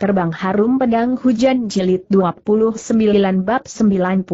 Terbang Harum Pedang Hujan Jilid 29 Bab 91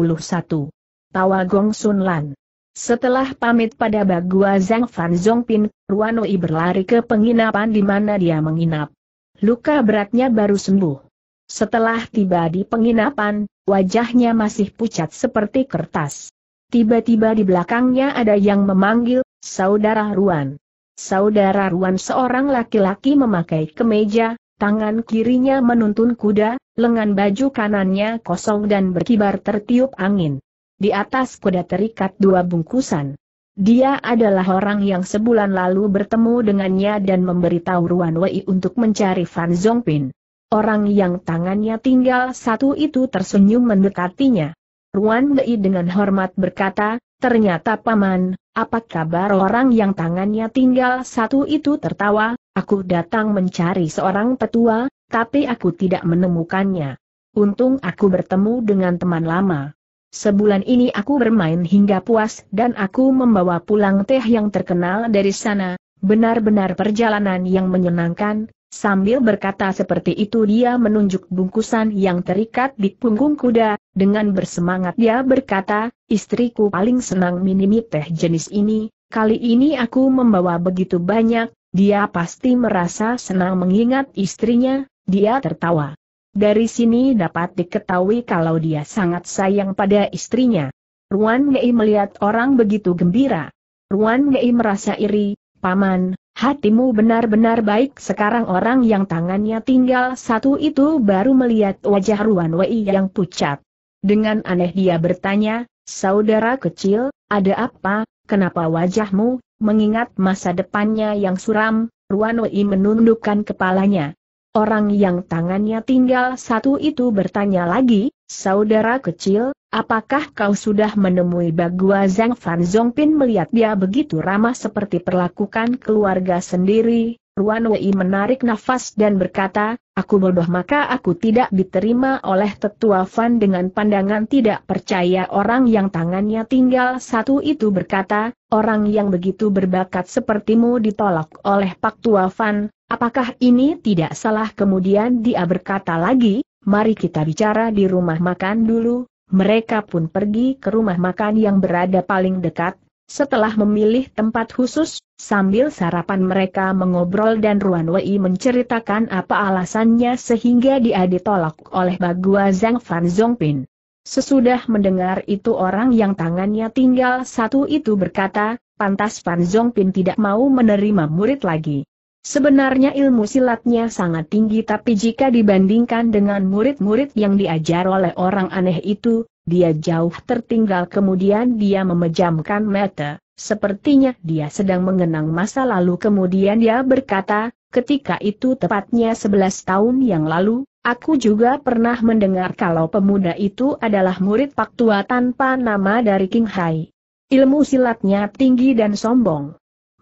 Tawa Gong Sun Lan Setelah pamit pada Bagua Zhang Fan Zongpin, Ruanoi berlari ke penginapan di mana dia menginap. Luka beratnya baru sembuh. Setelah tiba di penginapan, wajahnya masih pucat seperti kertas. Tiba-tiba di belakangnya ada yang memanggil, Saudara Ruan. Saudara Ruan seorang laki-laki memakai kemeja, tangan kirinya menuntun kuda, lengan baju kanannya kosong dan berkibar tertiup angin. Di atas kuda terikat dua bungkusan. Dia adalah orang yang sebulan lalu bertemu dengannya dan memberitahu Ruan Wei untuk mencari Fan Zongpin. Orang yang tangannya tinggal satu itu tersenyum mendekatinya. Ruan Wei dengan hormat berkata, ternyata paman, apa kabar orang yang tangannya tinggal satu itu tertawa, Aku datang mencari seorang petua, tapi aku tidak menemukannya. Untung aku bertemu dengan teman lama. Sebulan ini aku bermain hingga puas dan aku membawa pulang teh yang terkenal dari sana, benar-benar perjalanan yang menyenangkan, sambil berkata seperti itu dia menunjuk bungkusan yang terikat di punggung kuda, dengan bersemangat dia berkata, istriku paling senang minimi teh jenis ini, kali ini aku membawa begitu banyak, dia pasti merasa senang mengingat istrinya, dia tertawa. Dari sini dapat diketahui kalau dia sangat sayang pada istrinya. Ruan Ngei melihat orang begitu gembira. Ruan Ngei merasa iri, Paman, hatimu benar-benar baik sekarang orang yang tangannya tinggal satu itu baru melihat wajah Ruan Wei yang pucat. Dengan aneh dia bertanya, saudara kecil, ada apa, kenapa wajahmu Mengingat masa depannya yang suram, Ruanoi menundukkan kepalanya. Orang yang tangannya tinggal satu itu bertanya lagi, saudara kecil, apakah kau sudah menemui Bagua Zhang Fan Zongpin melihat dia begitu ramah seperti perlakukan keluarga sendiri, Ruan Wei menarik nafas dan berkata, aku bodoh maka aku tidak diterima oleh tetua Fan dengan pandangan tidak percaya orang yang tangannya tinggal satu itu berkata, orang yang begitu berbakat sepertimu ditolak oleh Pak Tua Fan, apakah ini tidak salah kemudian dia berkata lagi, mari kita bicara di rumah makan dulu, mereka pun pergi ke rumah makan yang berada paling dekat, setelah memilih tempat khusus, sambil sarapan mereka mengobrol dan Ruan Wei menceritakan apa alasannya sehingga dia ditolak oleh Bagua Zhang Fan Zhongpin. Sesudah mendengar itu orang yang tangannya tinggal satu itu berkata, pantas Fan Zhongpin tidak mau menerima murid lagi. Sebenarnya ilmu silatnya sangat tinggi tapi jika dibandingkan dengan murid-murid yang diajar oleh orang aneh itu, dia jauh tertinggal kemudian dia memejamkan mata, sepertinya dia sedang mengenang masa lalu kemudian dia berkata, ketika itu tepatnya 11 tahun yang lalu, aku juga pernah mendengar kalau pemuda itu adalah murid Pak Tua tanpa nama dari King Hai. Ilmu silatnya tinggi dan sombong.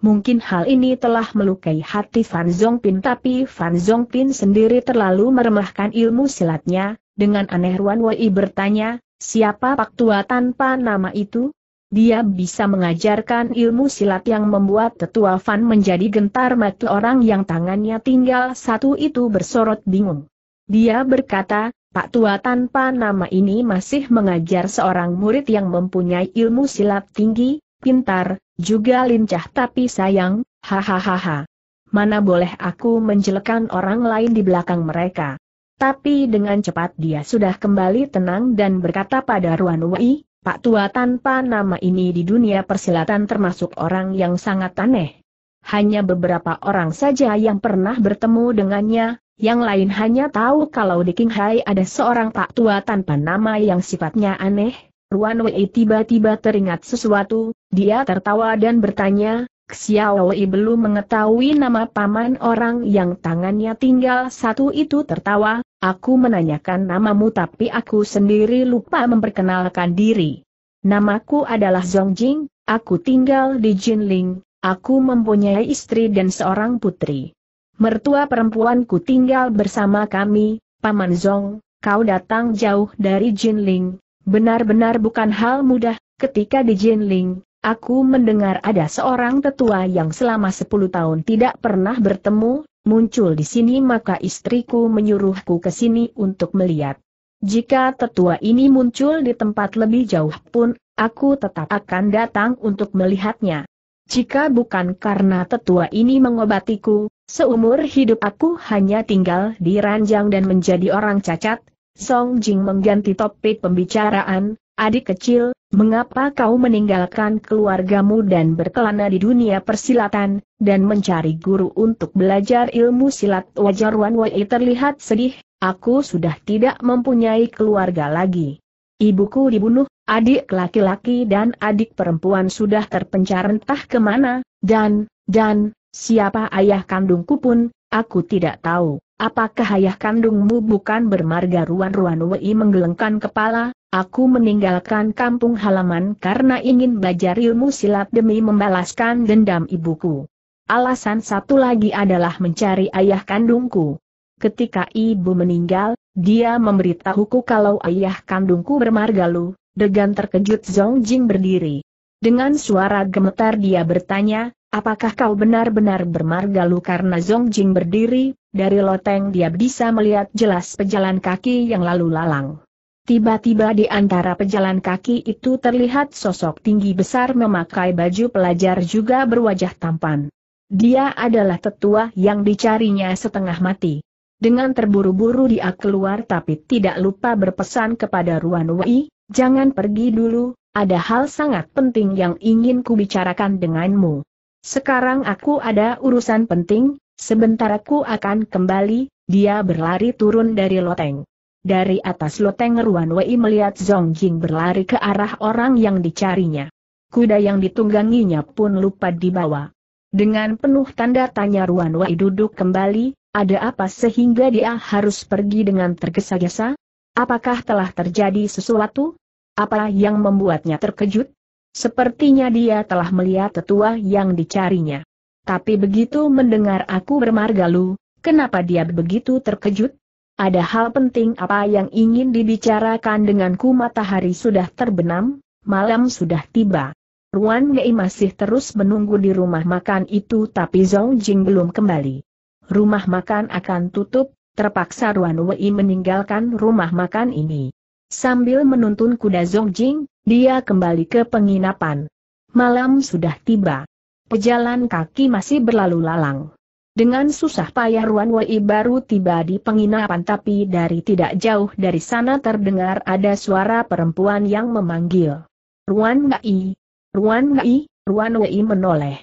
Mungkin hal ini telah melukai hati Fan Zongpin tapi Fan Zongpin sendiri terlalu meremehkan ilmu silatnya, dengan aneh Ruan Wei bertanya, siapa pak tua tanpa nama itu? Dia bisa mengajarkan ilmu silat yang membuat tetua Fan menjadi gentar mati orang yang tangannya tinggal satu itu bersorot bingung. Dia berkata, Pak Tua tanpa nama ini masih mengajar seorang murid yang mempunyai ilmu silat tinggi, pintar, juga lincah tapi sayang, hahaha. Mana boleh aku menjelekan orang lain di belakang mereka. Tapi dengan cepat dia sudah kembali tenang dan berkata pada Ruan Wei, Pak Tua tanpa nama ini di dunia persilatan termasuk orang yang sangat aneh. Hanya beberapa orang saja yang pernah bertemu dengannya, yang lain hanya tahu kalau di Qinghai ada seorang Pak Tua tanpa nama yang sifatnya aneh, Ruan Wei tiba-tiba teringat sesuatu, dia tertawa dan bertanya, Xiao Wei belum mengetahui nama paman orang yang tangannya tinggal satu itu tertawa, aku menanyakan namamu tapi aku sendiri lupa memperkenalkan diri. Namaku adalah Zhong Jing, aku tinggal di Jinling, aku mempunyai istri dan seorang putri. Mertua perempuanku tinggal bersama kami, Paman Zong, kau datang jauh dari Jinling, Benar-benar bukan hal mudah, ketika di Jinling, aku mendengar ada seorang tetua yang selama 10 tahun tidak pernah bertemu, muncul di sini maka istriku menyuruhku ke sini untuk melihat. Jika tetua ini muncul di tempat lebih jauh pun, aku tetap akan datang untuk melihatnya. Jika bukan karena tetua ini mengobatiku, seumur hidup aku hanya tinggal di ranjang dan menjadi orang cacat, Song Jing mengganti topik pembicaraan, adik kecil, mengapa kau meninggalkan keluargamu dan berkelana di dunia persilatan, dan mencari guru untuk belajar ilmu silat wajar Wan Wei terlihat sedih, aku sudah tidak mempunyai keluarga lagi. Ibuku dibunuh, adik laki-laki dan adik perempuan sudah terpencar entah kemana, dan, dan, siapa ayah kandungku pun, Aku tidak tahu, apakah ayah kandungmu bukan bermarga Ruan-Ruan Wei menggelengkan kepala, aku meninggalkan kampung halaman karena ingin belajar ilmu silat demi membalaskan dendam ibuku. Alasan satu lagi adalah mencari ayah kandungku. Ketika ibu meninggal, dia memberitahuku kalau ayah kandungku bermarga Lu, Degan terkejut Zhong Jing berdiri. Dengan suara gemetar dia bertanya, Apakah kau benar-benar bermarga lu karena Zong Jing berdiri, dari loteng dia bisa melihat jelas pejalan kaki yang lalu lalang. Tiba-tiba di antara pejalan kaki itu terlihat sosok tinggi besar memakai baju pelajar juga berwajah tampan. Dia adalah tetua yang dicarinya setengah mati. Dengan terburu-buru dia keluar tapi tidak lupa berpesan kepada Ruan Wei, jangan pergi dulu, ada hal sangat penting yang ingin kubicarakan denganmu. Sekarang aku ada urusan penting, sebentar aku akan kembali, dia berlari turun dari loteng. Dari atas loteng Ruan Wei melihat Zhong Jing berlari ke arah orang yang dicarinya. Kuda yang ditungganginya pun lupa dibawa. Dengan penuh tanda tanya Ruan Wei duduk kembali, ada apa sehingga dia harus pergi dengan tergesa-gesa? Apakah telah terjadi sesuatu? Apa yang membuatnya terkejut? Sepertinya dia telah melihat tetua yang dicarinya. Tapi begitu mendengar aku bermargalu, kenapa dia begitu terkejut? Ada hal penting apa yang ingin dibicarakan denganku matahari sudah terbenam, malam sudah tiba. Ruan Ngei masih terus menunggu di rumah makan itu tapi Zong Jing belum kembali. Rumah makan akan tutup, terpaksa Ruan Wei meninggalkan rumah makan ini. Sambil menuntun kuda Zongjing, dia kembali ke penginapan. Malam sudah tiba. Pejalan kaki masih berlalu lalang. Dengan susah payah Ruan Wei baru tiba di penginapan tapi dari tidak jauh dari sana terdengar ada suara perempuan yang memanggil. Ruan Wei, Ruan Wei, Ruan Wei menoleh.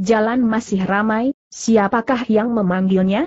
Jalan masih ramai, siapakah yang memanggilnya?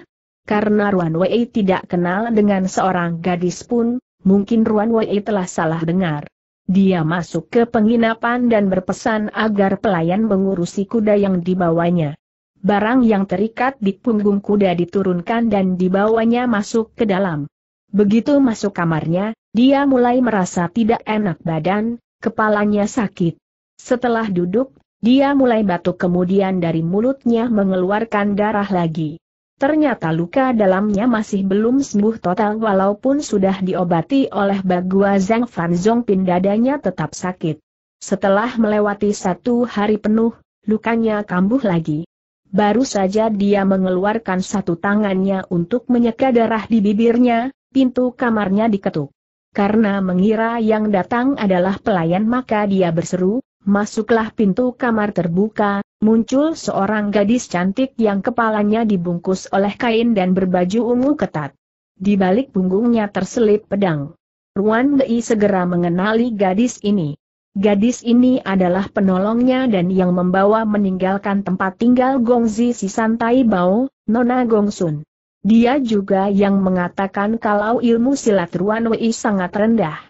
Karena Ruan Wei tidak kenal dengan seorang gadis pun, mungkin Ruan Wei telah salah dengar. Dia masuk ke penginapan dan berpesan agar pelayan mengurusi kuda yang dibawanya. Barang yang terikat di punggung kuda diturunkan dan dibawanya masuk ke dalam. Begitu masuk kamarnya, dia mulai merasa tidak enak badan, kepalanya sakit. Setelah duduk, dia mulai batuk kemudian dari mulutnya mengeluarkan darah lagi. Ternyata luka dalamnya masih belum sembuh total walaupun sudah diobati oleh Bagua Zhang Franzong Pin dadanya tetap sakit. Setelah melewati satu hari penuh, lukanya kambuh lagi. Baru saja dia mengeluarkan satu tangannya untuk menyeka darah di bibirnya, pintu kamarnya diketuk. Karena mengira yang datang adalah pelayan maka dia berseru, Masuklah pintu kamar terbuka, muncul seorang gadis cantik yang kepalanya dibungkus oleh kain dan berbaju ungu ketat. Di balik punggungnya terselip pedang. Ruan Dei segera mengenali gadis ini. Gadis ini adalah penolongnya dan yang membawa meninggalkan tempat tinggal Gongzi si Santai Bao, Nona Gongsun. Dia juga yang mengatakan kalau ilmu silat Ruan Wei sangat rendah.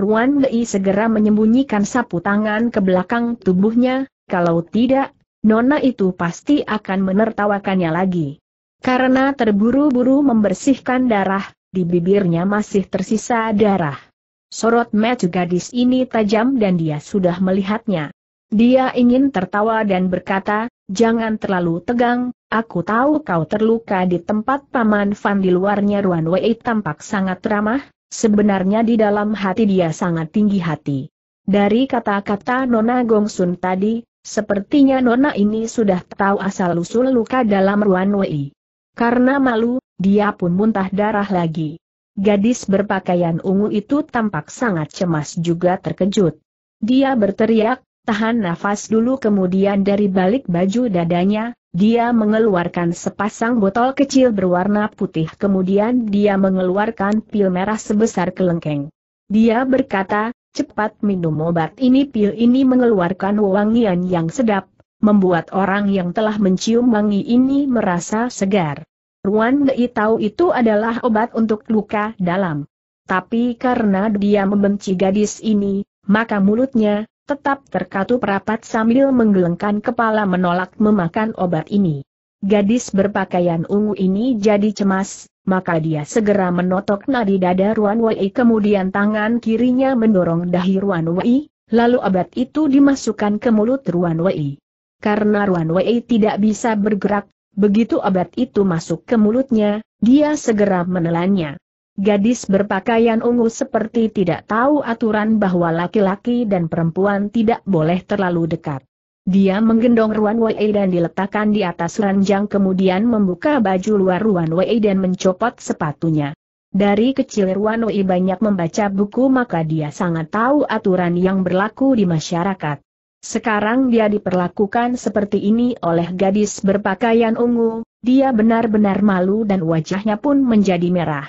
Ruan Wei segera menyembunyikan sapu tangan ke belakang tubuhnya, kalau tidak, Nona itu pasti akan menertawakannya lagi. Karena terburu-buru membersihkan darah, di bibirnya masih tersisa darah. Sorot mata gadis ini tajam dan dia sudah melihatnya. Dia ingin tertawa dan berkata, jangan terlalu tegang, aku tahu kau terluka di tempat Paman Van di luarnya Ruan Wei tampak sangat ramah, Sebenarnya di dalam hati dia sangat tinggi hati. Dari kata-kata Nona Gongsun tadi, sepertinya Nona ini sudah tahu asal-usul luka dalam Ruan Wei. Karena malu, dia pun muntah darah lagi. Gadis berpakaian ungu itu tampak sangat cemas juga terkejut. Dia berteriak, tahan nafas dulu kemudian dari balik baju dadanya, dia mengeluarkan sepasang botol kecil berwarna putih kemudian dia mengeluarkan pil merah sebesar kelengkeng. Dia berkata, cepat minum obat ini pil ini mengeluarkan wangian yang sedap, membuat orang yang telah mencium wangi ini merasa segar. Ruan Dei tahu itu adalah obat untuk luka dalam. Tapi karena dia membenci gadis ini, maka mulutnya, tetap terkatup rapat sambil menggelengkan kepala menolak memakan obat ini. Gadis berpakaian ungu ini jadi cemas, maka dia segera menotok nadi dada Ruan Wei kemudian tangan kirinya mendorong dahi Ruan Wei, lalu obat itu dimasukkan ke mulut Ruan Wei. Karena Ruan Wei tidak bisa bergerak, begitu obat itu masuk ke mulutnya, dia segera menelannya. Gadis berpakaian ungu seperti tidak tahu aturan bahwa laki-laki dan perempuan tidak boleh terlalu dekat. Dia menggendong Ruan Wei dan diletakkan di atas ranjang kemudian membuka baju luar Ruan Wei dan mencopot sepatunya. Dari kecil Ruan Wei banyak membaca buku maka dia sangat tahu aturan yang berlaku di masyarakat. Sekarang dia diperlakukan seperti ini oleh gadis berpakaian ungu, dia benar-benar malu dan wajahnya pun menjadi merah.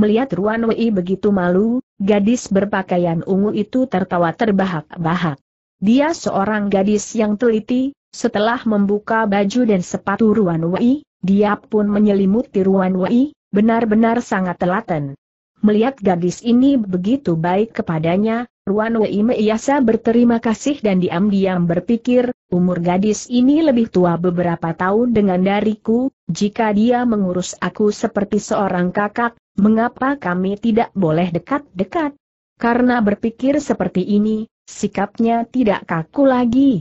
Melihat Ruan Wei begitu malu, gadis berpakaian ungu itu tertawa terbahak-bahak. Dia seorang gadis yang teliti, setelah membuka baju dan sepatu Ruan Wei, dia pun menyelimuti Ruan Wei, benar-benar sangat telaten. Melihat gadis ini begitu baik kepadanya, Ruan Wei meiasa berterima kasih dan diam-diam berpikir, umur gadis ini lebih tua beberapa tahun dengan dariku, jika dia mengurus aku seperti seorang kakak, mengapa kami tidak boleh dekat-dekat? Karena berpikir seperti ini, sikapnya tidak kaku lagi.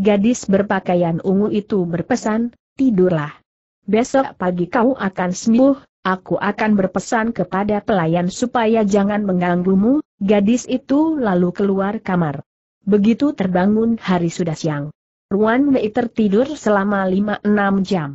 Gadis berpakaian ungu itu berpesan, tidurlah. Besok pagi kau akan sembuh, aku akan berpesan kepada pelayan supaya jangan mengganggumu, gadis itu lalu keluar kamar. Begitu terbangun hari sudah siang. Ruan Wei tertidur selama 5-6 jam.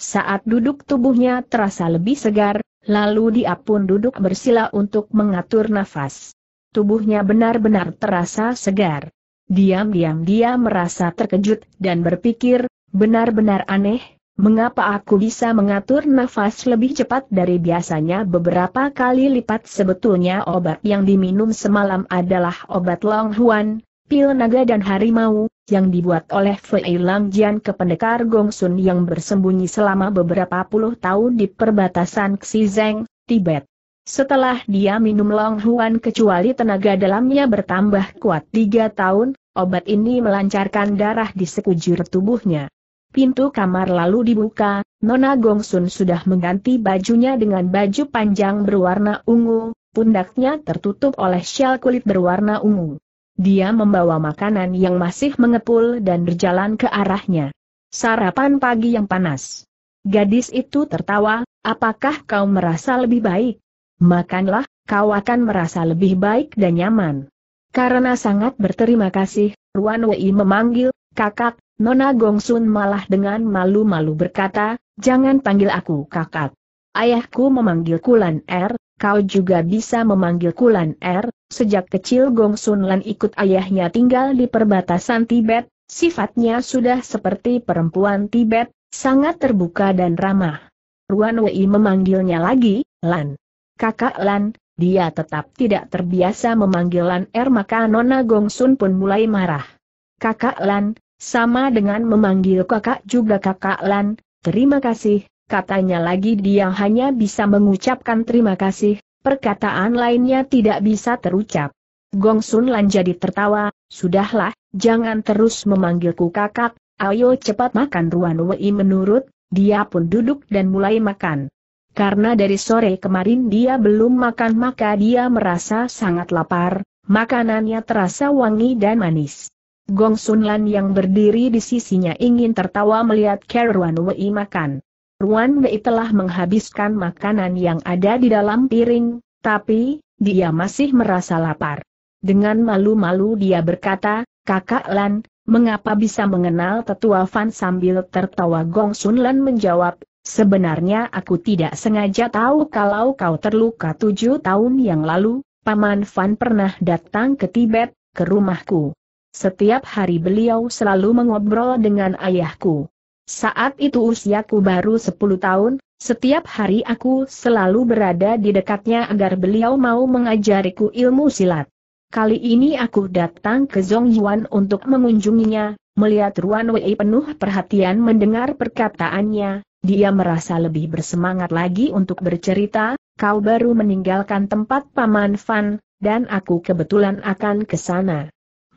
Saat duduk tubuhnya terasa lebih segar, Lalu dia pun duduk bersila untuk mengatur nafas. Tubuhnya benar-benar terasa segar. Diam-diam dia merasa terkejut dan berpikir, benar-benar aneh, mengapa aku bisa mengatur nafas lebih cepat dari biasanya beberapa kali lipat sebetulnya obat yang diminum semalam adalah obat Long Huan, pil naga dan harimau, yang dibuat oleh Fei Lang Jian ke pendekar Gongsun yang bersembunyi selama beberapa puluh tahun di perbatasan Xizeng, Tibet. Setelah dia minum Long Huan kecuali tenaga dalamnya bertambah kuat tiga tahun, obat ini melancarkan darah di sekujur tubuhnya. Pintu kamar lalu dibuka, Nona Gongsun sudah mengganti bajunya dengan baju panjang berwarna ungu, pundaknya tertutup oleh syal kulit berwarna ungu. Dia membawa makanan yang masih mengepul dan berjalan ke arahnya. Sarapan pagi yang panas. Gadis itu tertawa, apakah kau merasa lebih baik? Makanlah, kau akan merasa lebih baik dan nyaman. Karena sangat berterima kasih, Ruan Wei memanggil, kakak, Nona Gongsun malah dengan malu-malu berkata, jangan panggil aku kakak. Ayahku memanggil Kulan Er, kau juga bisa memanggil Kulan Er, Sejak kecil Gong Sun Lan ikut ayahnya tinggal di perbatasan Tibet, sifatnya sudah seperti perempuan Tibet, sangat terbuka dan ramah. Ruan Wei memanggilnya lagi, Lan. Kakak Lan, dia tetap tidak terbiasa memanggil Lan Er maka Nona Gong Sun pun mulai marah. Kakak Lan, sama dengan memanggil kakak juga kakak Lan, terima kasih, katanya lagi dia hanya bisa mengucapkan terima kasih, Perkataan lainnya tidak bisa terucap. Gong Sun Lan jadi tertawa, sudahlah, jangan terus memanggilku kakak, ayo cepat makan Ruan Wei menurut, dia pun duduk dan mulai makan. Karena dari sore kemarin dia belum makan maka dia merasa sangat lapar, makanannya terasa wangi dan manis. Gong Sun Lan yang berdiri di sisinya ingin tertawa melihat Ker Ruan Wei makan. Ruan Wei telah menghabiskan makanan yang ada di dalam piring, tapi, dia masih merasa lapar. Dengan malu-malu dia berkata, Kakak Lan, mengapa bisa mengenal tetua Fan sambil tertawa Gong Sun Lan menjawab, sebenarnya aku tidak sengaja tahu kalau kau terluka tujuh tahun yang lalu, Paman Fan pernah datang ke Tibet, ke rumahku. Setiap hari beliau selalu mengobrol dengan ayahku. Saat itu usiaku baru 10 tahun, setiap hari aku selalu berada di dekatnya agar beliau mau mengajariku ilmu silat. Kali ini aku datang ke Zongyuan untuk mengunjunginya, melihat Ruan Wei penuh perhatian mendengar perkataannya, dia merasa lebih bersemangat lagi untuk bercerita, kau baru meninggalkan tempat Paman Fan, dan aku kebetulan akan ke sana.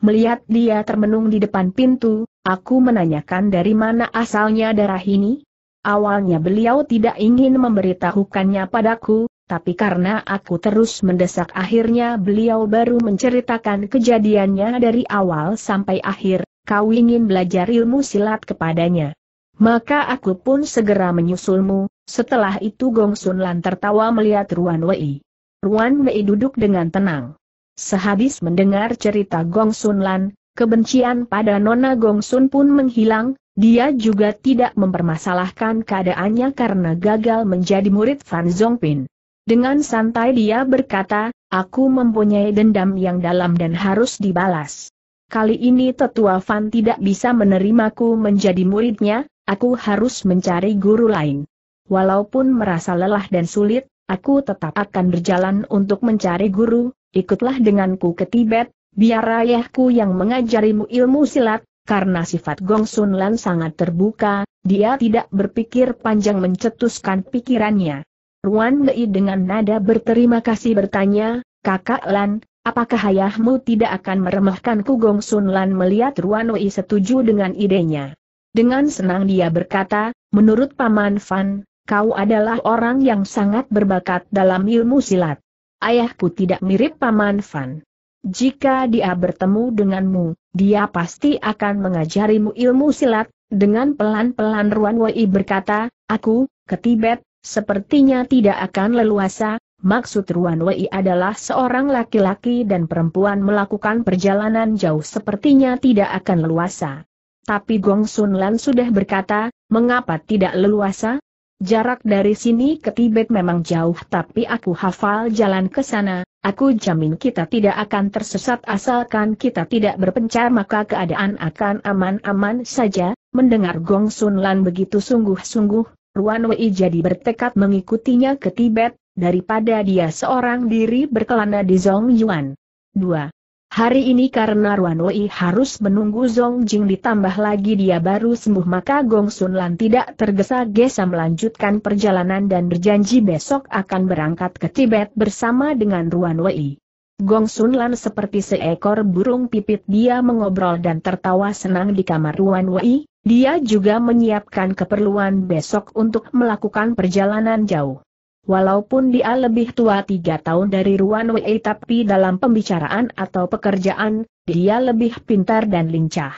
Melihat dia termenung di depan pintu, aku menanyakan dari mana asalnya darah ini. Awalnya beliau tidak ingin memberitahukannya padaku, tapi karena aku terus mendesak akhirnya beliau baru menceritakan kejadiannya dari awal sampai akhir, kau ingin belajar ilmu silat kepadanya. Maka aku pun segera menyusulmu, setelah itu Gong Sun Lan tertawa melihat Ruan Wei. Ruan Wei duduk dengan tenang. Sehabis mendengar cerita Gong Sun Lan, kebencian pada Nona Gong Sun pun menghilang, dia juga tidak mempermasalahkan keadaannya karena gagal menjadi murid Fan Zongpin. Dengan santai dia berkata, aku mempunyai dendam yang dalam dan harus dibalas. Kali ini tetua Fan tidak bisa menerimaku menjadi muridnya, aku harus mencari guru lain. Walaupun merasa lelah dan sulit, aku tetap akan berjalan untuk mencari guru, ikutlah denganku ke Tibet, biar ayahku yang mengajarimu ilmu silat, karena sifat Gong Sun Lan sangat terbuka, dia tidak berpikir panjang mencetuskan pikirannya. Ruan Mei dengan nada berterima kasih bertanya, Kakak Lan, apakah ayahmu tidak akan meremehkanku Gong Sun Lan melihat Ruan Mei setuju dengan idenya. Dengan senang dia berkata, menurut Paman Fan, kau adalah orang yang sangat berbakat dalam ilmu silat ayahku tidak mirip Paman Fan. Jika dia bertemu denganmu, dia pasti akan mengajarimu ilmu silat, dengan pelan-pelan Ruan Wei berkata, aku, ke Tibet, sepertinya tidak akan leluasa, maksud Ruan Wei adalah seorang laki-laki dan perempuan melakukan perjalanan jauh sepertinya tidak akan leluasa. Tapi Gong Sun Lan sudah berkata, mengapa tidak leluasa, Jarak dari sini ke Tibet memang jauh tapi aku hafal jalan ke sana, aku jamin kita tidak akan tersesat asalkan kita tidak berpencar maka keadaan akan aman-aman saja, mendengar Gong Sun Lan begitu sungguh-sungguh, Ruan Wei jadi bertekad mengikutinya ke Tibet, daripada dia seorang diri berkelana di Yuan. 2. Hari ini karena Ruanoi harus menunggu Zong Jing ditambah lagi dia baru sembuh maka Gong Sun Lan tidak tergesa-gesa melanjutkan perjalanan dan berjanji besok akan berangkat ke Tibet bersama dengan Ruanoi. Gong Sun Lan seperti seekor burung pipit dia mengobrol dan tertawa senang di kamar Ruan Wei, dia juga menyiapkan keperluan besok untuk melakukan perjalanan jauh. Walaupun dia lebih tua tiga tahun dari Ruan Wei tapi dalam pembicaraan atau pekerjaan, dia lebih pintar dan lincah.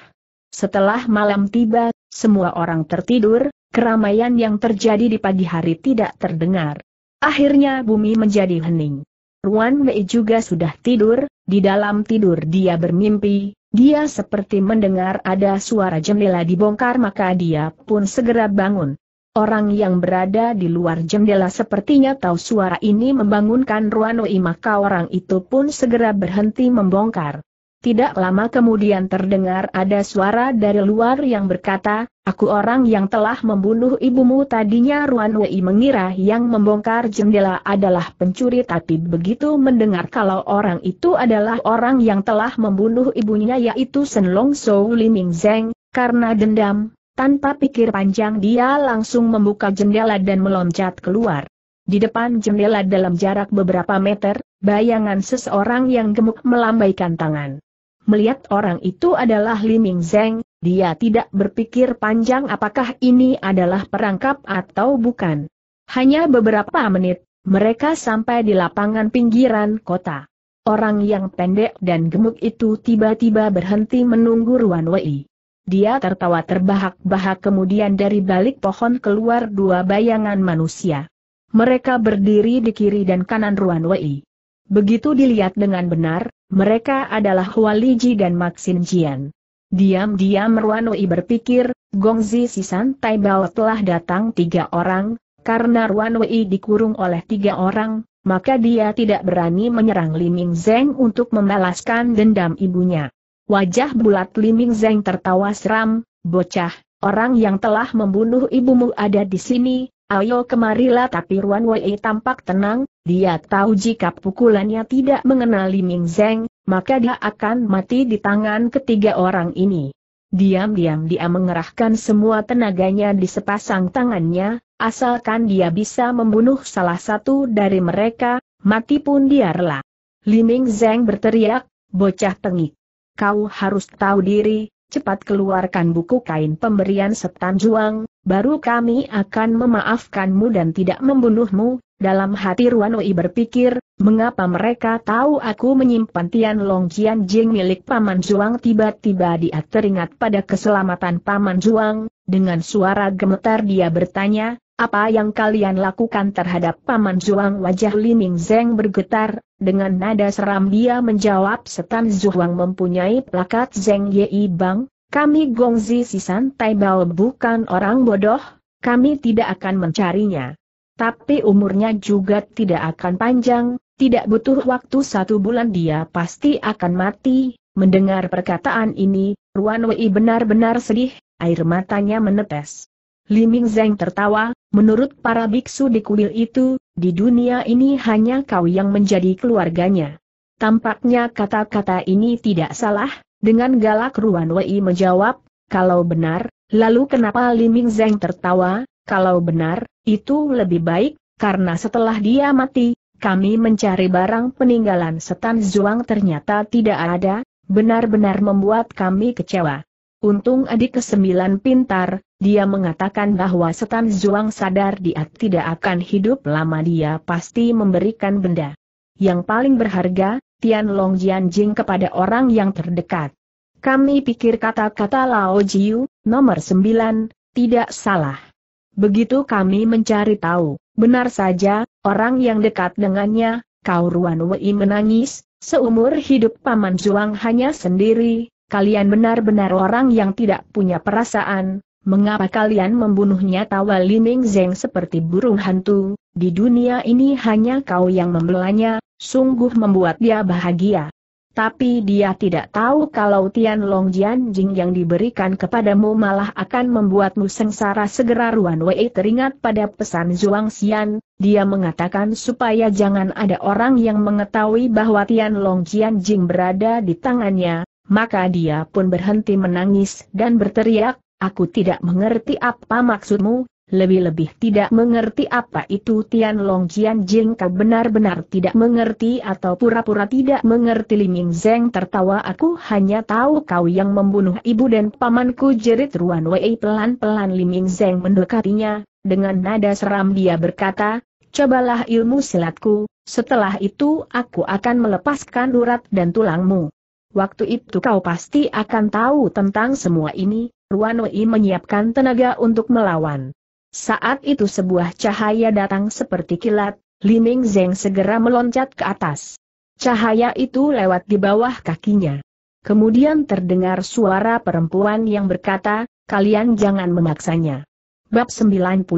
Setelah malam tiba, semua orang tertidur, keramaian yang terjadi di pagi hari tidak terdengar. Akhirnya bumi menjadi hening. Ruan Wei juga sudah tidur, di dalam tidur dia bermimpi, dia seperti mendengar ada suara jendela dibongkar maka dia pun segera bangun. Orang yang berada di luar jendela sepertinya tahu suara ini membangunkan Ruanoi maka orang itu pun segera berhenti membongkar. Tidak lama kemudian terdengar ada suara dari luar yang berkata, Aku orang yang telah membunuh ibumu tadinya Ruan Wei mengira yang membongkar jendela adalah pencuri tapi begitu mendengar kalau orang itu adalah orang yang telah membunuh ibunya yaitu Senlong Sou Liming Zeng, karena dendam, tanpa pikir panjang dia langsung membuka jendela dan meloncat keluar. Di depan jendela dalam jarak beberapa meter, bayangan seseorang yang gemuk melambaikan tangan. Melihat orang itu adalah Li Ming Zeng, dia tidak berpikir panjang apakah ini adalah perangkap atau bukan. Hanya beberapa menit, mereka sampai di lapangan pinggiran kota. Orang yang pendek dan gemuk itu tiba-tiba berhenti menunggu Ruan Wei. Dia tertawa terbahak-bahak kemudian dari balik pohon keluar dua bayangan manusia. Mereka berdiri di kiri dan kanan Ruan Wei. Begitu dilihat dengan benar, mereka adalah Ji dan Maxin Jian. Diam-diam Ruan Wei berpikir, Gongzi si santai Bao telah datang tiga orang, karena Ruan Wei dikurung oleh tiga orang, maka dia tidak berani menyerang Liming Zeng untuk membalaskan dendam ibunya. Wajah bulat Liming Zeng tertawa seram, bocah, orang yang telah membunuh ibumu ada di sini, ayo kemarilah tapi Ruan Wei tampak tenang, dia tahu jika pukulannya tidak mengenal Liming Zeng, maka dia akan mati di tangan ketiga orang ini. Diam-diam dia mengerahkan semua tenaganya di sepasang tangannya, asalkan dia bisa membunuh salah satu dari mereka, mati pun dia rela. Liming Zeng berteriak, bocah tengik kau harus tahu diri, cepat keluarkan buku kain pemberian setan juang, baru kami akan memaafkanmu dan tidak membunuhmu. Dalam hati Ruanoi berpikir, mengapa mereka tahu aku menyimpan Tian Long Jian Jing milik Paman Juang tiba-tiba dia teringat pada keselamatan Paman Juang, dengan suara gemetar dia bertanya, apa yang kalian lakukan terhadap Paman Zhuang? Wajah Liming Zeng bergetar, dengan nada seram dia menjawab setan Zhuang mempunyai plakat Zeng Yei Bang, kami Gongzi si santai bau bukan orang bodoh, kami tidak akan mencarinya. Tapi umurnya juga tidak akan panjang, tidak butuh waktu satu bulan dia pasti akan mati. Mendengar perkataan ini, Ruan Wei benar-benar sedih, air matanya menetes. Liming Zeng tertawa, menurut para biksu di kuil itu, di dunia ini hanya kau yang menjadi keluarganya. Tampaknya kata-kata ini tidak salah, dengan galak Ruan Wei menjawab, kalau benar, lalu kenapa Liming Zeng tertawa, kalau benar, itu lebih baik, karena setelah dia mati, kami mencari barang peninggalan setan Zhuang ternyata tidak ada, benar-benar membuat kami kecewa. Untung adik kesembilan pintar, dia mengatakan bahwa Setan Zuang sadar dia tidak akan hidup lama dia pasti memberikan benda. Yang paling berharga, Tian Long Jian Jing kepada orang yang terdekat. Kami pikir kata-kata Lao Jiu, nomor 9, tidak salah. Begitu kami mencari tahu, benar saja, orang yang dekat dengannya, Kau Ruan Wei menangis, seumur hidup Paman Zuang hanya sendiri, kalian benar-benar orang yang tidak punya perasaan, Mengapa kalian membunuhnya tawa Liming Zeng seperti burung hantu, di dunia ini hanya kau yang membelanya, sungguh membuat dia bahagia. Tapi dia tidak tahu kalau Tian Long Jian Jing yang diberikan kepadamu malah akan membuatmu sengsara segera Ruan Wei teringat pada pesan Zhuang Xian, dia mengatakan supaya jangan ada orang yang mengetahui bahwa Tian Long Jian Jing berada di tangannya, maka dia pun berhenti menangis dan berteriak, Aku tidak mengerti apa maksudmu, lebih-lebih tidak mengerti apa itu Tian Long Jian Jing kau benar-benar tidak mengerti atau pura-pura tidak mengerti Liming Zeng tertawa aku hanya tahu kau yang membunuh ibu dan pamanku jerit Ruan Wei pelan-pelan Liming Zeng mendekatinya, dengan nada seram dia berkata, cobalah ilmu silatku, setelah itu aku akan melepaskan urat dan tulangmu. Waktu itu kau pasti akan tahu tentang semua ini, Wei menyiapkan tenaga untuk melawan. Saat itu sebuah cahaya datang seperti kilat, Liming Zeng segera meloncat ke atas. Cahaya itu lewat di bawah kakinya. Kemudian terdengar suara perempuan yang berkata, kalian jangan memaksanya. Bab 92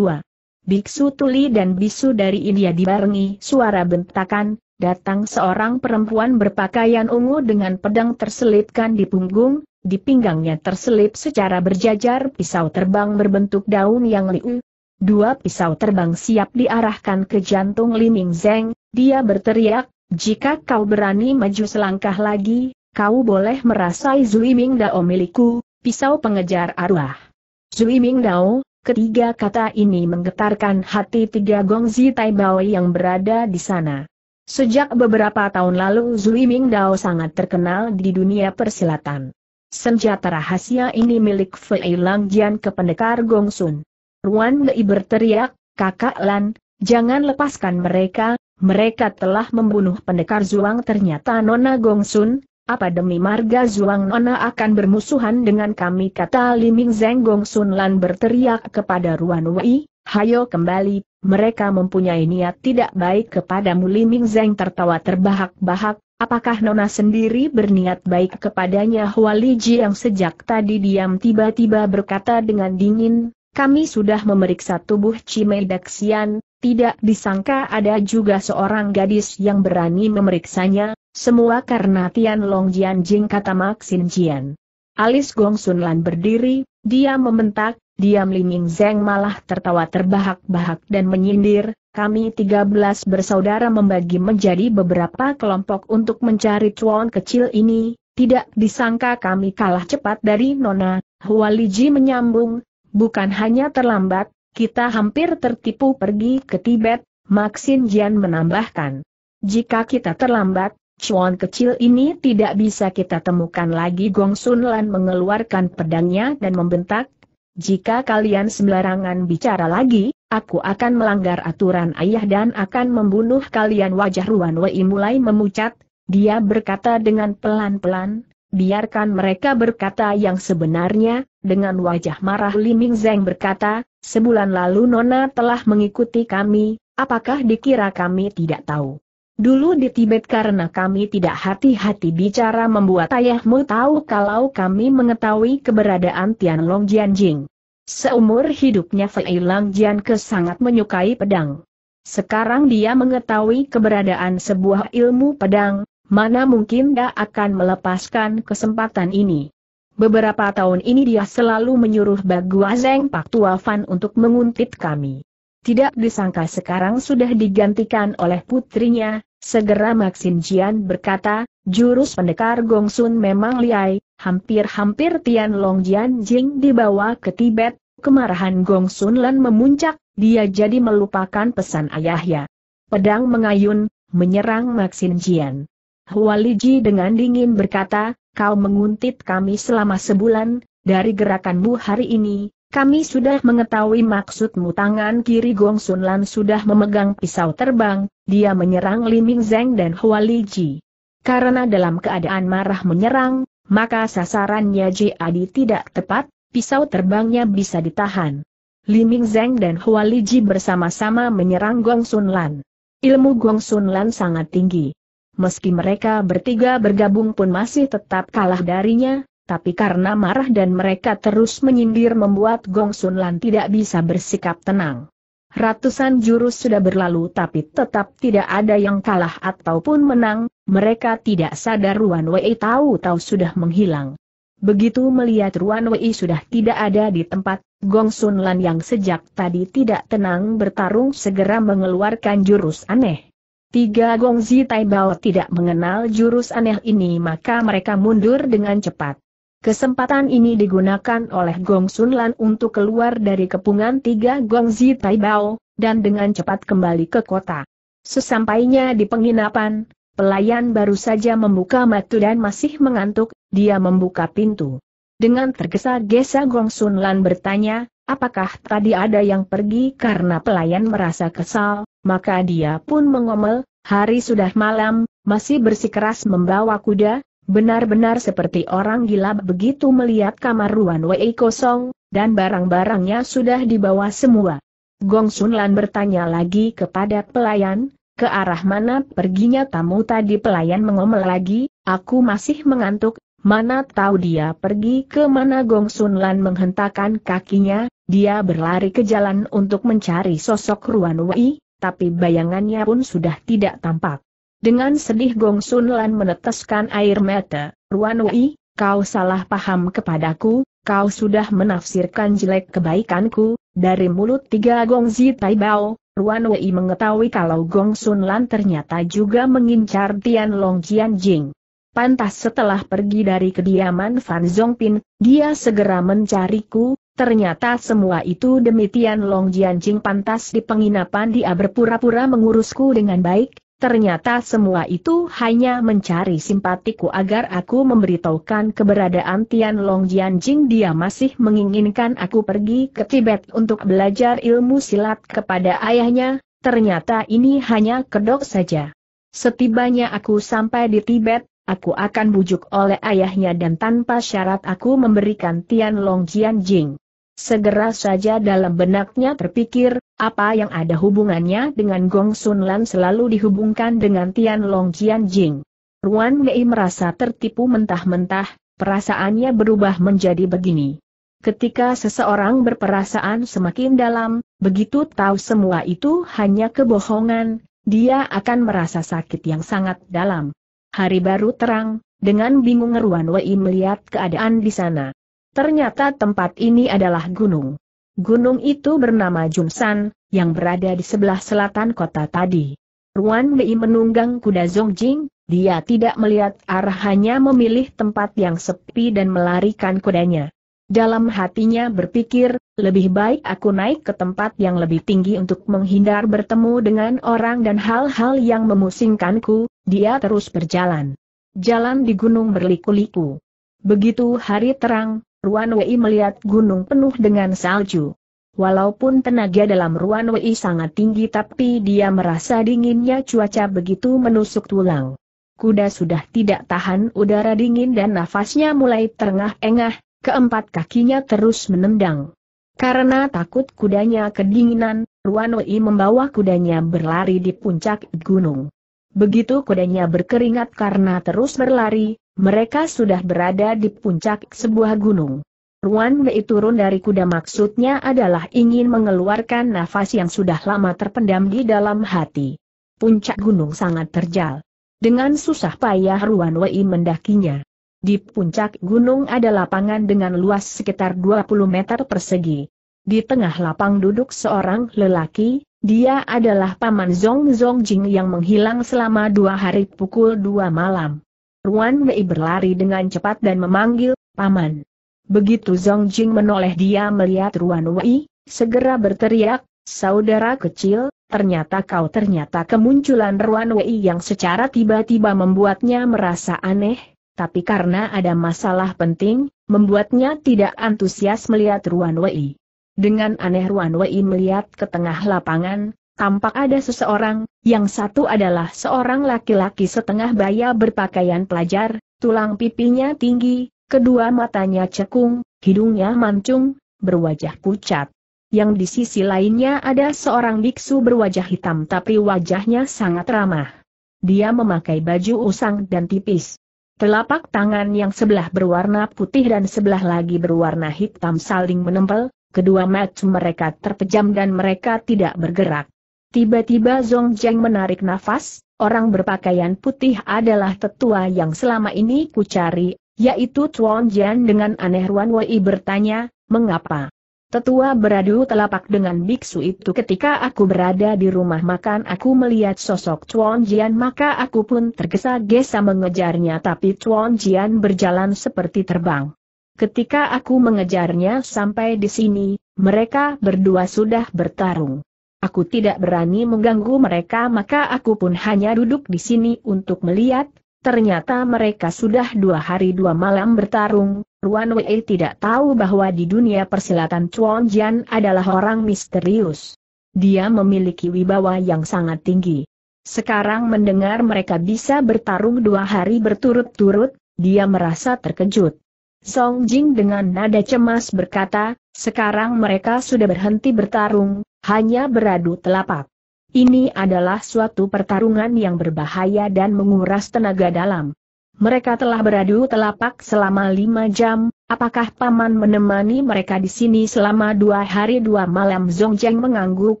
Biksu Tuli dan Bisu dari India dibarengi suara bentakan, datang seorang perempuan berpakaian ungu dengan pedang terselipkan di punggung, di pinggangnya terselip secara berjajar pisau terbang berbentuk daun yang liu. Dua pisau terbang siap diarahkan ke jantung Liming Zeng, dia berteriak, jika kau berani maju selangkah lagi, kau boleh merasai Zuiming Dao milikku, pisau pengejar arwah. Zuiming Dao, ketiga kata ini menggetarkan hati tiga Gong gongzi Bao yang berada di sana. Sejak beberapa tahun lalu Zuiming Dao sangat terkenal di dunia persilatan. Senjata rahasia ini milik Fei Jian ke pendekar Sun. Ruan Mei berteriak, kakak Lan, jangan lepaskan mereka, mereka telah membunuh pendekar Zhuang. ternyata Nona Gong Sun, apa demi marga Zhuang Nona akan bermusuhan dengan kami kata Liming Zeng Gongsun Lan berteriak kepada Ruan Wei, hayo kembali, mereka mempunyai niat tidak baik kepadamu Liming Zeng tertawa terbahak-bahak, Apakah Nona sendiri berniat baik kepadanya Hualiji yang sejak tadi diam tiba-tiba berkata dengan dingin, kami sudah memeriksa tubuh Cimei Daksian, tidak disangka ada juga seorang gadis yang berani memeriksanya, semua karena Tian Long Jian Jing kata Maxin Jian. Alis Gong Sun Lan berdiri, dia mementak. Diam Ling Zeng malah tertawa terbahak-bahak dan menyindir, kami 13 bersaudara membagi menjadi beberapa kelompok untuk mencari cuan kecil ini, tidak disangka kami kalah cepat dari Nona, Hualiji menyambung, bukan hanya terlambat, kita hampir tertipu pergi ke Tibet, Maxin Jian menambahkan. Jika kita terlambat, cuan kecil ini tidak bisa kita temukan lagi Gong Sun Lan mengeluarkan pedangnya dan membentak, jika kalian sembarangan bicara lagi, aku akan melanggar aturan ayah dan akan membunuh kalian wajah Ruan Wei mulai memucat, dia berkata dengan pelan-pelan, biarkan mereka berkata yang sebenarnya, dengan wajah marah Liming Zeng berkata, sebulan lalu Nona telah mengikuti kami, apakah dikira kami tidak tahu? Dulu di Tibet karena kami tidak hati-hati bicara membuat ayahmu tahu kalau kami mengetahui keberadaan Tian Tianlong Jianjing. Seumur hidupnya Fei Lang Jianke sangat menyukai pedang. Sekarang dia mengetahui keberadaan sebuah ilmu pedang, mana mungkin dia akan melepaskan kesempatan ini. Beberapa tahun ini dia selalu menyuruh Baguazeng Pak Tua Fan untuk menguntit kami. Tidak disangka sekarang sudah digantikan oleh putrinya, segera Maxin Jian berkata, jurus pendekar Gongsun memang liai, hampir-hampir Tian Long Jian Jing dibawa ke Tibet, kemarahan Gongsun Lan memuncak, dia jadi melupakan pesan ayahnya. Pedang mengayun, menyerang Maxin Jian. Hualiji dengan dingin berkata, kau menguntit kami selama sebulan, dari gerakanmu hari ini, kami sudah mengetahui maksudmu tangan kiri Gong Sun Lan sudah memegang pisau terbang, dia menyerang Li Ming Zeng dan Hua Li Ji. Karena dalam keadaan marah menyerang, maka sasarannya Ji Adi tidak tepat, pisau terbangnya bisa ditahan. Li Ming Zeng dan Hua Li Ji bersama-sama menyerang Gong Sun Lan. Ilmu Gong Sun Lan sangat tinggi. Meski mereka bertiga bergabung pun masih tetap kalah darinya, tapi karena marah dan mereka terus menyindir membuat Gong Sun Lan tidak bisa bersikap tenang. Ratusan jurus sudah berlalu tapi tetap tidak ada yang kalah ataupun menang, mereka tidak sadar Ruan Wei tahu-tahu sudah menghilang. Begitu melihat Ruan Wei sudah tidak ada di tempat, Gong Sun Lan yang sejak tadi tidak tenang bertarung segera mengeluarkan jurus aneh. Tiga Gong Zi Tai Bao tidak mengenal jurus aneh ini maka mereka mundur dengan cepat. Kesempatan ini digunakan oleh Gong Sun Lan untuk keluar dari kepungan tiga Gong Zi Tai Bao, dan dengan cepat kembali ke kota. Sesampainya di penginapan, pelayan baru saja membuka matu dan masih mengantuk, dia membuka pintu. Dengan tergesa-gesa Gong Sun Lan bertanya, apakah tadi ada yang pergi karena pelayan merasa kesal, maka dia pun mengomel, hari sudah malam, masih bersikeras membawa kuda, Benar-benar seperti orang gila begitu melihat kamar Ruan Wei kosong, dan barang-barangnya sudah dibawa semua. Gong Sun Lan bertanya lagi kepada pelayan, ke arah mana perginya tamu tadi pelayan mengomel lagi, aku masih mengantuk, mana tahu dia pergi ke mana Gong Sun Lan menghentakkan kakinya, dia berlari ke jalan untuk mencari sosok Ruan Wei, tapi bayangannya pun sudah tidak tampak. Dengan sedih Gong Sun Lan meneteskan air mata, Ruan Wei, kau salah paham kepadaku, kau sudah menafsirkan jelek kebaikanku, dari mulut tiga Gong Zi Bao, Ruan Wei mengetahui kalau Gong Sun Lan ternyata juga mengincar Tian Long Jian Jing. Pantas setelah pergi dari kediaman Fan Zongpin, dia segera mencariku, ternyata semua itu demi Tian Long Jing. pantas di penginapan dia berpura-pura mengurusku dengan baik, Ternyata semua itu hanya mencari simpatiku agar aku memberitahukan keberadaan Tian Long Jing. dia masih menginginkan aku pergi ke Tibet untuk belajar ilmu silat kepada ayahnya, ternyata ini hanya kedok saja. Setibanya aku sampai di Tibet, aku akan bujuk oleh ayahnya dan tanpa syarat aku memberikan Tian Long Jing. Segera saja dalam benaknya terpikir, apa yang ada hubungannya dengan Gong Sun Lan selalu dihubungkan dengan Tian Long Jian Jing. Ruan Wei merasa tertipu mentah-mentah, perasaannya berubah menjadi begini. Ketika seseorang berperasaan semakin dalam, begitu tahu semua itu hanya kebohongan, dia akan merasa sakit yang sangat dalam. Hari baru terang, dengan bingung Ruan Wei melihat keadaan di sana. Ternyata tempat ini adalah gunung. Gunung itu bernama Jumsan, yang berada di sebelah selatan kota tadi. Ruan Mei menunggang kuda Zongjing, dia tidak melihat arah hanya memilih tempat yang sepi dan melarikan kudanya. Dalam hatinya berpikir, lebih baik aku naik ke tempat yang lebih tinggi untuk menghindar bertemu dengan orang dan hal-hal yang memusingkanku, dia terus berjalan. Jalan di gunung berliku-liku. Begitu hari terang, Ruan Wei melihat gunung penuh dengan salju. Walaupun tenaga dalam Ruan Wei sangat tinggi tapi dia merasa dinginnya cuaca begitu menusuk tulang. Kuda sudah tidak tahan udara dingin dan nafasnya mulai terengah-engah, keempat kakinya terus menendang. Karena takut kudanya kedinginan, Ruan Wei membawa kudanya berlari di puncak gunung. Begitu kudanya berkeringat karena terus berlari, mereka sudah berada di puncak sebuah gunung. Ruan Wei turun dari kuda maksudnya adalah ingin mengeluarkan nafas yang sudah lama terpendam di dalam hati. Puncak gunung sangat terjal. Dengan susah payah Ruan Wei mendakinya. Di puncak gunung ada lapangan dengan luas sekitar 20 meter persegi. Di tengah lapang duduk seorang lelaki, dia adalah Paman Zong Zong Jing yang menghilang selama dua hari pukul dua malam. Ruan Wei berlari dengan cepat dan memanggil, Paman. Begitu Zong Jing menoleh dia melihat Ruan Wei, segera berteriak, Saudara kecil, ternyata kau ternyata kemunculan Ruan Wei yang secara tiba-tiba membuatnya merasa aneh, tapi karena ada masalah penting, membuatnya tidak antusias melihat Ruan Wei. Dengan aneh Ruan Wei melihat ke tengah lapangan, tampak ada seseorang, yang satu adalah seorang laki-laki setengah baya berpakaian pelajar, tulang pipinya tinggi, kedua matanya cekung, hidungnya mancung, berwajah pucat. Yang di sisi lainnya ada seorang biksu berwajah hitam tapi wajahnya sangat ramah. Dia memakai baju usang dan tipis. Telapak tangan yang sebelah berwarna putih dan sebelah lagi berwarna hitam saling menempel, kedua mata mereka terpejam dan mereka tidak bergerak. Tiba-tiba Zong Jeng menarik nafas, orang berpakaian putih adalah tetua yang selama ini ku cari, yaitu Chuan Jian dengan aneh Ruan Wei bertanya, mengapa? Tetua beradu telapak dengan biksu itu ketika aku berada di rumah makan aku melihat sosok Chuan Jian maka aku pun tergesa-gesa mengejarnya tapi Chuan Jian berjalan seperti terbang. Ketika aku mengejarnya sampai di sini, mereka berdua sudah bertarung. Aku tidak berani mengganggu mereka maka aku pun hanya duduk di sini untuk melihat, ternyata mereka sudah dua hari dua malam bertarung, Ruan Wei tidak tahu bahwa di dunia persilatan Chuan Jian adalah orang misterius. Dia memiliki wibawa yang sangat tinggi. Sekarang mendengar mereka bisa bertarung dua hari berturut-turut, dia merasa terkejut. Song Jing dengan nada cemas berkata, sekarang mereka sudah berhenti bertarung, hanya beradu telapak. Ini adalah suatu pertarungan yang berbahaya dan menguras tenaga dalam. Mereka telah beradu telapak selama lima jam, apakah Paman menemani mereka di sini selama dua hari dua malam Zong Cheng mengangguk,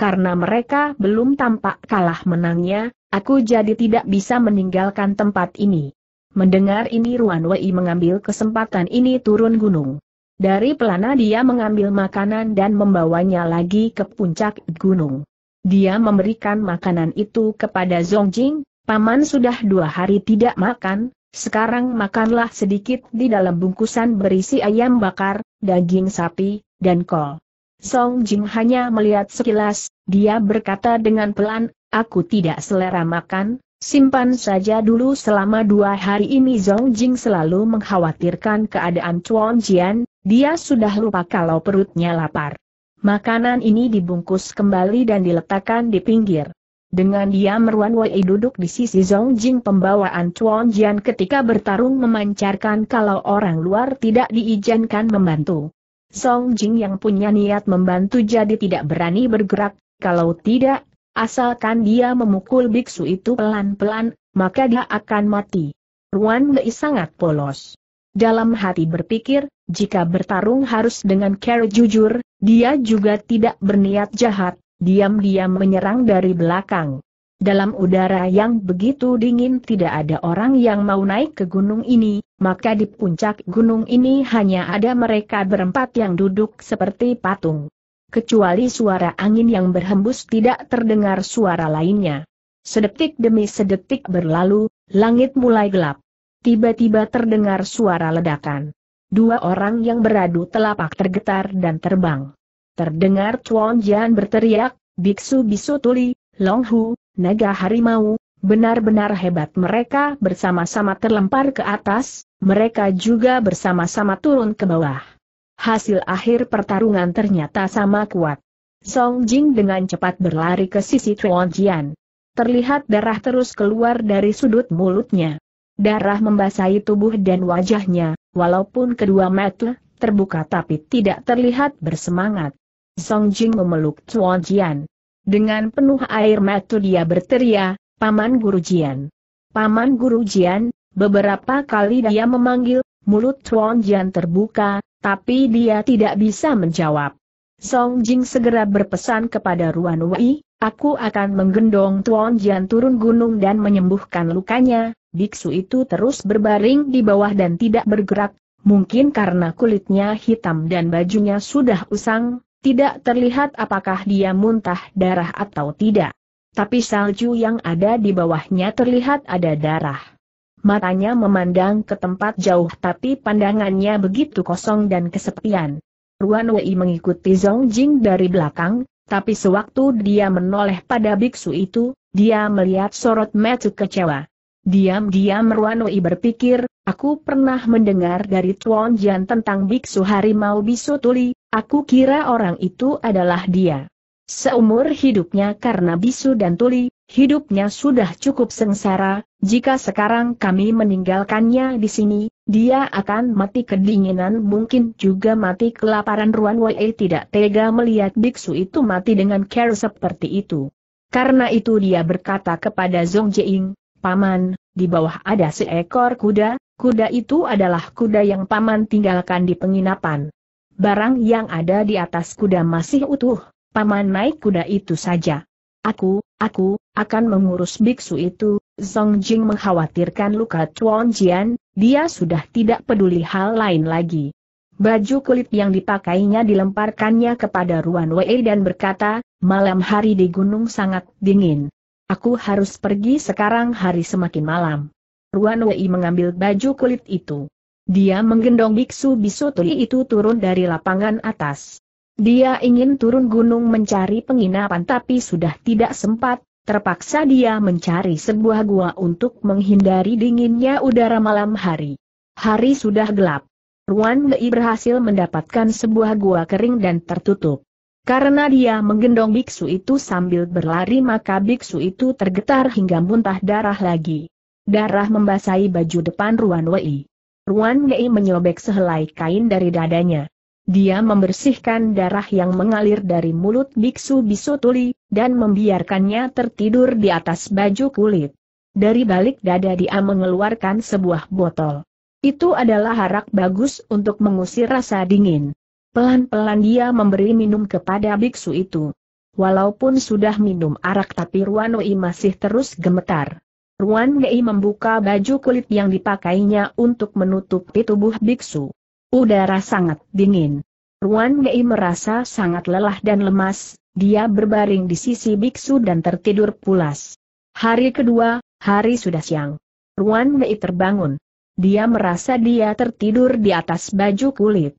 karena mereka belum tampak kalah menangnya, aku jadi tidak bisa meninggalkan tempat ini. Mendengar ini Ruan Wei mengambil kesempatan ini turun gunung. Dari pelana dia mengambil makanan dan membawanya lagi ke puncak gunung. Dia memberikan makanan itu kepada Zongjing, paman sudah dua hari tidak makan, sekarang makanlah sedikit di dalam bungkusan berisi ayam bakar, daging sapi, dan kol. Song Jing hanya melihat sekilas, dia berkata dengan pelan, aku tidak selera makan, simpan saja dulu selama dua hari ini Zongjing Jing selalu mengkhawatirkan keadaan Chuan Jian, dia sudah lupa kalau perutnya lapar. Makanan ini dibungkus kembali dan diletakkan di pinggir. Dengan dia Meruan Wei duduk di sisi Zhong Jing pembawaan Chuan Jian ketika bertarung memancarkan kalau orang luar tidak diizinkan membantu. Zhong Jing yang punya niat membantu jadi tidak berani bergerak, kalau tidak, asalkan dia memukul biksu itu pelan-pelan, maka dia akan mati. Ruan Wei sangat polos. Dalam hati berpikir, jika bertarung harus dengan cara jujur, dia juga tidak berniat jahat, diam-diam menyerang dari belakang. Dalam udara yang begitu dingin tidak ada orang yang mau naik ke gunung ini, maka di puncak gunung ini hanya ada mereka berempat yang duduk seperti patung. Kecuali suara angin yang berhembus tidak terdengar suara lainnya. Sedetik demi sedetik berlalu, langit mulai gelap. Tiba-tiba terdengar suara ledakan. Dua orang yang beradu telapak tergetar dan terbang. Terdengar Chuan Jian berteriak, Biksu Bisu Tuli, Longhu, Naga Harimau, benar-benar hebat mereka bersama-sama terlempar ke atas, mereka juga bersama-sama turun ke bawah. Hasil akhir pertarungan ternyata sama kuat. Song Jing dengan cepat berlari ke sisi Chuan Jian. Terlihat darah terus keluar dari sudut mulutnya. Darah membasahi tubuh dan wajahnya, Walaupun kedua mata terbuka tapi tidak terlihat bersemangat. Song Jing memeluk Tuan Jian. Dengan penuh air mata dia berteriak, Paman Guru Jian. Paman Guru Jian, beberapa kali dia memanggil, mulut Tuan Jian terbuka, tapi dia tidak bisa menjawab. Song Jing segera berpesan kepada Ruan Wei, aku akan menggendong Tuan Jian turun gunung dan menyembuhkan lukanya. Biksu itu terus berbaring di bawah dan tidak bergerak, mungkin karena kulitnya hitam dan bajunya sudah usang, tidak terlihat apakah dia muntah darah atau tidak. Tapi salju yang ada di bawahnya terlihat ada darah. Matanya memandang ke tempat jauh tapi pandangannya begitu kosong dan kesepian. Ruan Wei mengikuti Zhong Jing dari belakang, tapi sewaktu dia menoleh pada biksu itu, dia melihat sorot mata kecewa. Diam-diam Ruanoi berpikir, aku pernah mendengar dari Tuan Jian tentang biksu harimau bisu tuli, aku kira orang itu adalah dia. Seumur hidupnya karena bisu dan tuli, hidupnya sudah cukup sengsara, jika sekarang kami meninggalkannya di sini, dia akan mati kedinginan mungkin juga mati kelaparan Ruan Wei tidak tega melihat biksu itu mati dengan care seperti itu. Karena itu dia berkata kepada Zong Jing, Paman, di bawah ada seekor kuda, kuda itu adalah kuda yang Paman tinggalkan di penginapan. Barang yang ada di atas kuda masih utuh, Paman naik kuda itu saja. Aku, aku, akan mengurus biksu itu, Zong Jing mengkhawatirkan luka Chuan Jian, dia sudah tidak peduli hal lain lagi. Baju kulit yang dipakainya dilemparkannya kepada Ruan Wei dan berkata, malam hari di gunung sangat dingin. Aku harus pergi sekarang hari semakin malam. Ruan Wei mengambil baju kulit itu. Dia menggendong biksu tuli itu turun dari lapangan atas. Dia ingin turun gunung mencari penginapan tapi sudah tidak sempat, Terpaksa dia mencari sebuah gua untuk menghindari dinginnya udara malam hari. Hari sudah gelap. Ruan Mei berhasil mendapatkan sebuah gua kering dan tertutup. Karena dia menggendong biksu itu sambil berlari maka biksu itu tergetar hingga muntah darah lagi. Darah membasahi baju depan Ruan Wei. Ruan Mei menyobek sehelai kain dari dadanya. Dia membersihkan darah yang mengalir dari mulut biksu bisu tuli, dan membiarkannya tertidur di atas baju kulit. Dari balik dada dia mengeluarkan sebuah botol. Itu adalah harak bagus untuk mengusir rasa dingin. Pelan-pelan dia memberi minum kepada biksu itu. Walaupun sudah minum arak tapi Ruan Wei masih terus gemetar. Ruan Wei membuka baju kulit yang dipakainya untuk menutupi tubuh biksu. Udara sangat dingin. Ruan Mei merasa sangat lelah dan lemas, dia berbaring di sisi biksu dan tertidur pulas. Hari kedua, hari sudah siang. Ruan Mei terbangun. Dia merasa dia tertidur di atas baju kulit.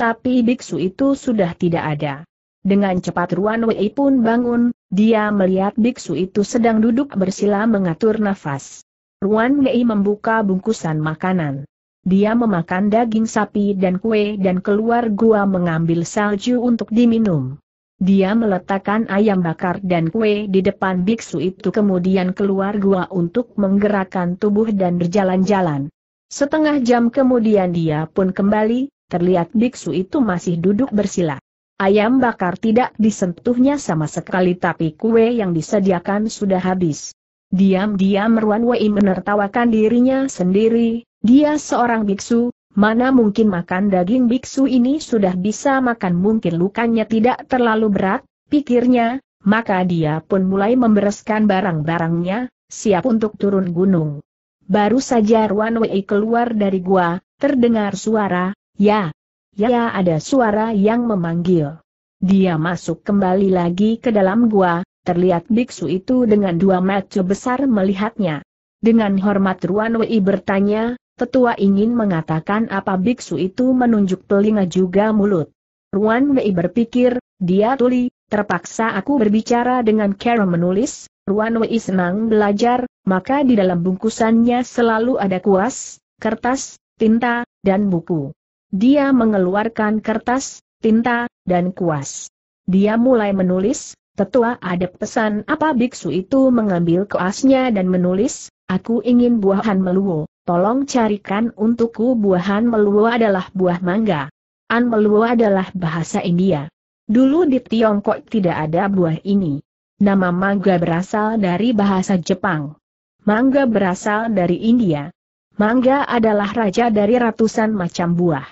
Tapi biksu itu sudah tidak ada. Dengan cepat Ruan Wei pun bangun, dia melihat biksu itu sedang duduk bersila mengatur nafas. Ruan Wei membuka bungkusan makanan. Dia memakan daging sapi dan kue dan keluar gua mengambil salju untuk diminum. Dia meletakkan ayam bakar dan kue di depan biksu itu kemudian keluar gua untuk menggerakkan tubuh dan berjalan-jalan. Setengah jam kemudian dia pun kembali, terlihat biksu itu masih duduk bersila. Ayam bakar tidak disentuhnya sama sekali tapi kue yang disediakan sudah habis. Diam-diam Ruan Wei menertawakan dirinya sendiri, dia seorang biksu, mana mungkin makan daging biksu ini sudah bisa makan mungkin lukanya tidak terlalu berat, pikirnya, maka dia pun mulai membereskan barang-barangnya, siap untuk turun gunung. Baru saja Ruan Wei keluar dari gua, terdengar suara, ya, ya, ya ada suara yang memanggil. Dia masuk kembali lagi ke dalam gua, terlihat biksu itu dengan dua mata besar melihatnya. Dengan hormat Ruan Wei bertanya, tetua ingin mengatakan apa biksu itu menunjuk telinga juga mulut. Ruan Mei berpikir, dia tuli, terpaksa aku berbicara dengan Karen menulis, Ruan Wei senang belajar, maka di dalam bungkusannya selalu ada kuas, kertas, tinta, dan buku. Dia mengeluarkan kertas, tinta, dan kuas. Dia mulai menulis, tetua ada pesan apa biksu itu mengambil kuasnya dan menulis, aku ingin buahan meluo tolong carikan untukku buahan meluo adalah buah mangga. An meluo adalah bahasa India. Dulu di Tiongkok tidak ada buah ini. Nama mangga berasal dari bahasa Jepang. Mangga berasal dari India. Mangga adalah raja dari ratusan macam buah.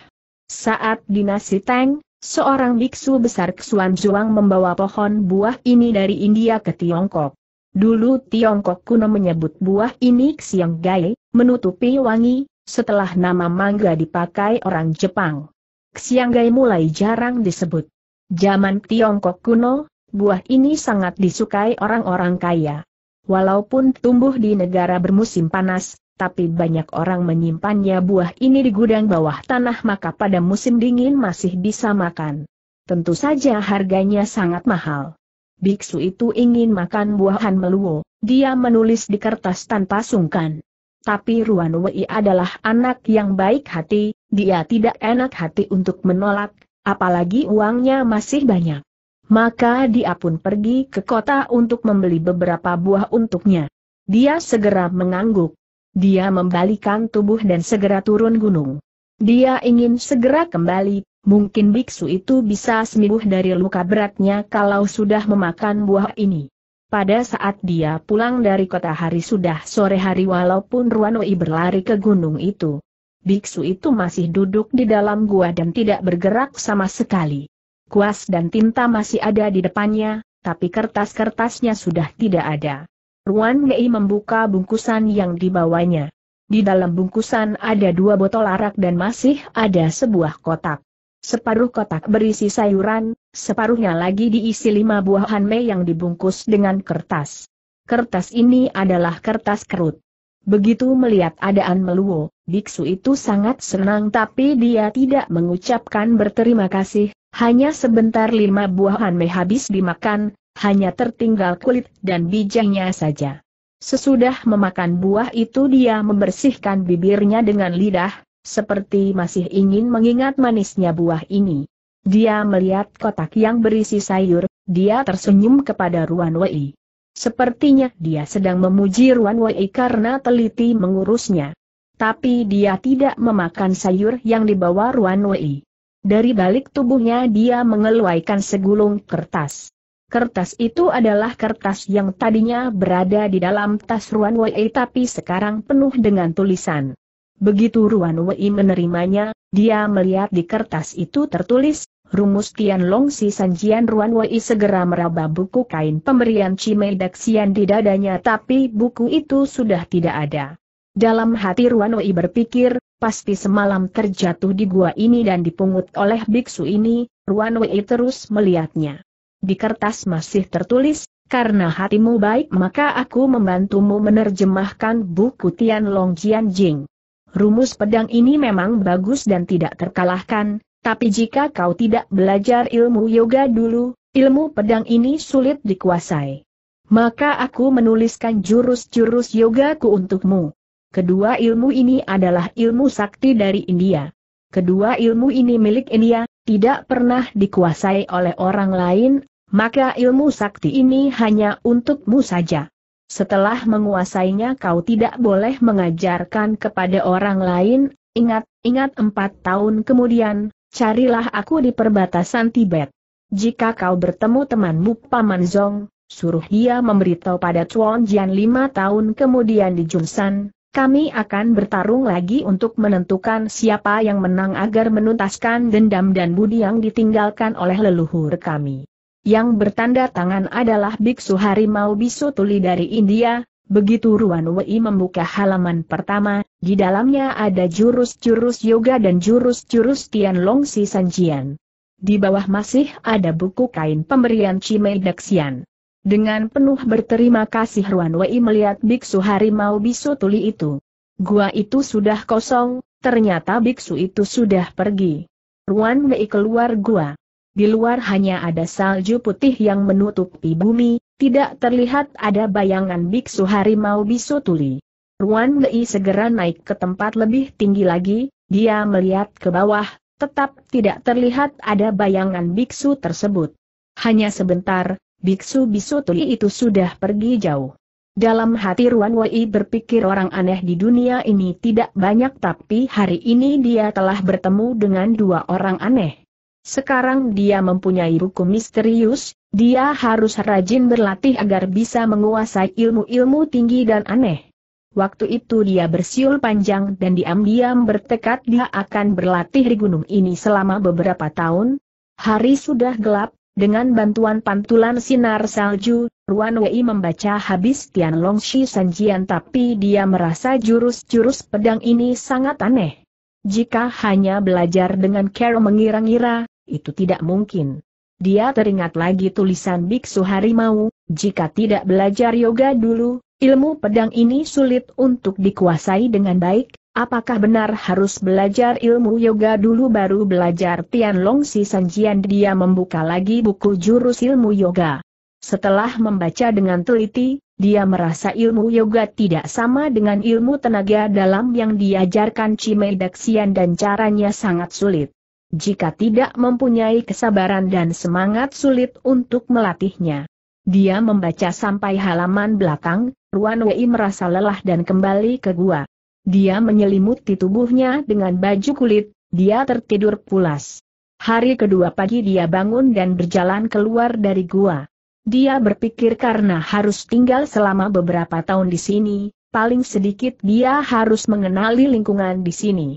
Saat dinasti Tang, seorang biksu besar Xuan Zhuang membawa pohon buah ini dari India ke Tiongkok. Dulu Tiongkok kuno menyebut buah ini Xiang Gai, menutupi wangi, setelah nama mangga dipakai orang Jepang. Xianggai mulai jarang disebut. Zaman Tiongkok kuno, buah ini sangat disukai orang-orang kaya. Walaupun tumbuh di negara bermusim panas, tapi banyak orang menyimpannya buah ini di gudang bawah tanah maka pada musim dingin masih bisa makan. Tentu saja harganya sangat mahal. Biksu itu ingin makan buahan meluo, dia menulis di kertas tanpa sungkan. Tapi Ruan Wei adalah anak yang baik hati, dia tidak enak hati untuk menolak, apalagi uangnya masih banyak. Maka dia pun pergi ke kota untuk membeli beberapa buah untuknya. Dia segera mengangguk. Dia membalikan tubuh dan segera turun gunung. Dia ingin segera kembali, mungkin biksu itu bisa sembuh dari luka beratnya kalau sudah memakan buah ini. Pada saat dia pulang dari kota hari sudah sore hari walaupun Ruanoi berlari ke gunung itu. Biksu itu masih duduk di dalam gua dan tidak bergerak sama sekali. Kuas dan tinta masih ada di depannya, tapi kertas-kertasnya sudah tidak ada. Ruan Ngei membuka bungkusan yang dibawanya. Di dalam bungkusan ada dua botol arak dan masih ada sebuah kotak. Separuh kotak berisi sayuran, separuhnya lagi diisi lima buah hanme yang dibungkus dengan kertas. Kertas ini adalah kertas kerut. Begitu melihat adaan meluo, biksu itu sangat senang tapi dia tidak mengucapkan berterima kasih, hanya sebentar lima buah hanme habis dimakan, hanya tertinggal kulit dan bijinya saja. Sesudah memakan buah itu dia membersihkan bibirnya dengan lidah, seperti masih ingin mengingat manisnya buah ini. Dia melihat kotak yang berisi sayur, dia tersenyum kepada Ruan Wei. Sepertinya dia sedang memuji Ruan Wei karena teliti mengurusnya. Tapi dia tidak memakan sayur yang dibawa Ruan Wei. Dari balik tubuhnya dia mengeluarkan segulung kertas. Kertas itu adalah kertas yang tadinya berada di dalam tas Ruan Wei tapi sekarang penuh dengan tulisan. Begitu Ruan Wei menerimanya, dia melihat di kertas itu tertulis, rumus Tianlong Si Sanjian Ruan Wei segera meraba buku kain pemberian Cimei Daxian di dadanya tapi buku itu sudah tidak ada. Dalam hati Ruan Wei berpikir, pasti semalam terjatuh di gua ini dan dipungut oleh biksu ini, Ruan Wei terus melihatnya. Di kertas masih tertulis, karena hatimu baik maka aku membantumu menerjemahkan buku Tianlong Jianjing. Rumus pedang ini memang bagus dan tidak terkalahkan, tapi jika kau tidak belajar ilmu yoga dulu, ilmu pedang ini sulit dikuasai. Maka aku menuliskan jurus-jurus yogaku untukmu. Kedua ilmu ini adalah ilmu sakti dari India. Kedua ilmu ini milik India, tidak pernah dikuasai oleh orang lain, maka ilmu sakti ini hanya untukmu saja. Setelah menguasainya kau tidak boleh mengajarkan kepada orang lain, ingat, ingat empat tahun kemudian, carilah aku di perbatasan Tibet. Jika kau bertemu temanmu Paman Zong, suruh dia memberitahu pada Chuan Jian lima tahun kemudian di Junsan, kami akan bertarung lagi untuk menentukan siapa yang menang agar menuntaskan dendam dan budi yang ditinggalkan oleh leluhur kami. Yang bertanda tangan adalah biksu harimau bisu tuli dari India, begitu Ruan Wei membuka halaman pertama, di dalamnya ada jurus-jurus yoga dan jurus-jurus Long Si Sanjian. Di bawah masih ada buku kain pemberian Cimei Daksian. Dengan penuh berterima kasih Ruan Wei melihat biksu harimau bisu tuli itu. Gua itu sudah kosong, ternyata biksu itu sudah pergi. Ruan Wei keluar gua. Di luar hanya ada salju putih yang menutupi bumi, tidak terlihat ada bayangan biksu harimau bisu tuli. Ruan Lei segera naik ke tempat lebih tinggi lagi, dia melihat ke bawah, tetap tidak terlihat ada bayangan biksu tersebut. Hanya sebentar, biksu bisu tuli itu sudah pergi jauh. Dalam hati Ruan Wei berpikir orang aneh di dunia ini tidak banyak tapi hari ini dia telah bertemu dengan dua orang aneh. Sekarang dia mempunyai buku misterius, dia harus rajin berlatih agar bisa menguasai ilmu-ilmu tinggi dan aneh. Waktu itu dia bersiul panjang dan diam-diam bertekad dia akan berlatih di gunung ini selama beberapa tahun. Hari sudah gelap, dengan bantuan pantulan sinar salju, Ruan Wei membaca habis Tian Long Shi Sanjian tapi dia merasa jurus-jurus pedang ini sangat aneh. Jika hanya belajar dengan care mengira-ngira, itu tidak mungkin. Dia teringat lagi tulisan Biksu Harimau, jika tidak belajar yoga dulu, ilmu pedang ini sulit untuk dikuasai dengan baik, apakah benar harus belajar ilmu yoga dulu baru belajar Tianlong Si Sanjian dia membuka lagi buku jurus ilmu yoga. Setelah membaca dengan teliti, dia merasa ilmu yoga tidak sama dengan ilmu tenaga dalam yang diajarkan Cimei Daksian dan caranya sangat sulit. Jika tidak mempunyai kesabaran dan semangat sulit untuk melatihnya. Dia membaca sampai halaman belakang, Ruan Wei merasa lelah dan kembali ke gua. Dia menyelimuti tubuhnya dengan baju kulit, dia tertidur pulas. Hari kedua pagi dia bangun dan berjalan keluar dari gua. Dia berpikir karena harus tinggal selama beberapa tahun di sini, paling sedikit dia harus mengenali lingkungan di sini.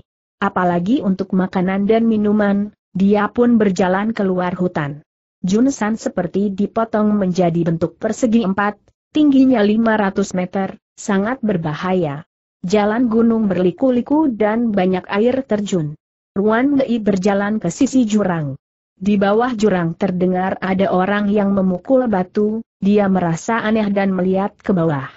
Apalagi untuk makanan dan minuman, dia pun berjalan keluar hutan. Junsan seperti dipotong menjadi bentuk persegi empat, tingginya 500 meter, sangat berbahaya. Jalan gunung berliku-liku dan banyak air terjun. Ruan Gei berjalan ke sisi jurang. Di bawah jurang terdengar ada orang yang memukul batu, dia merasa aneh dan melihat ke bawah.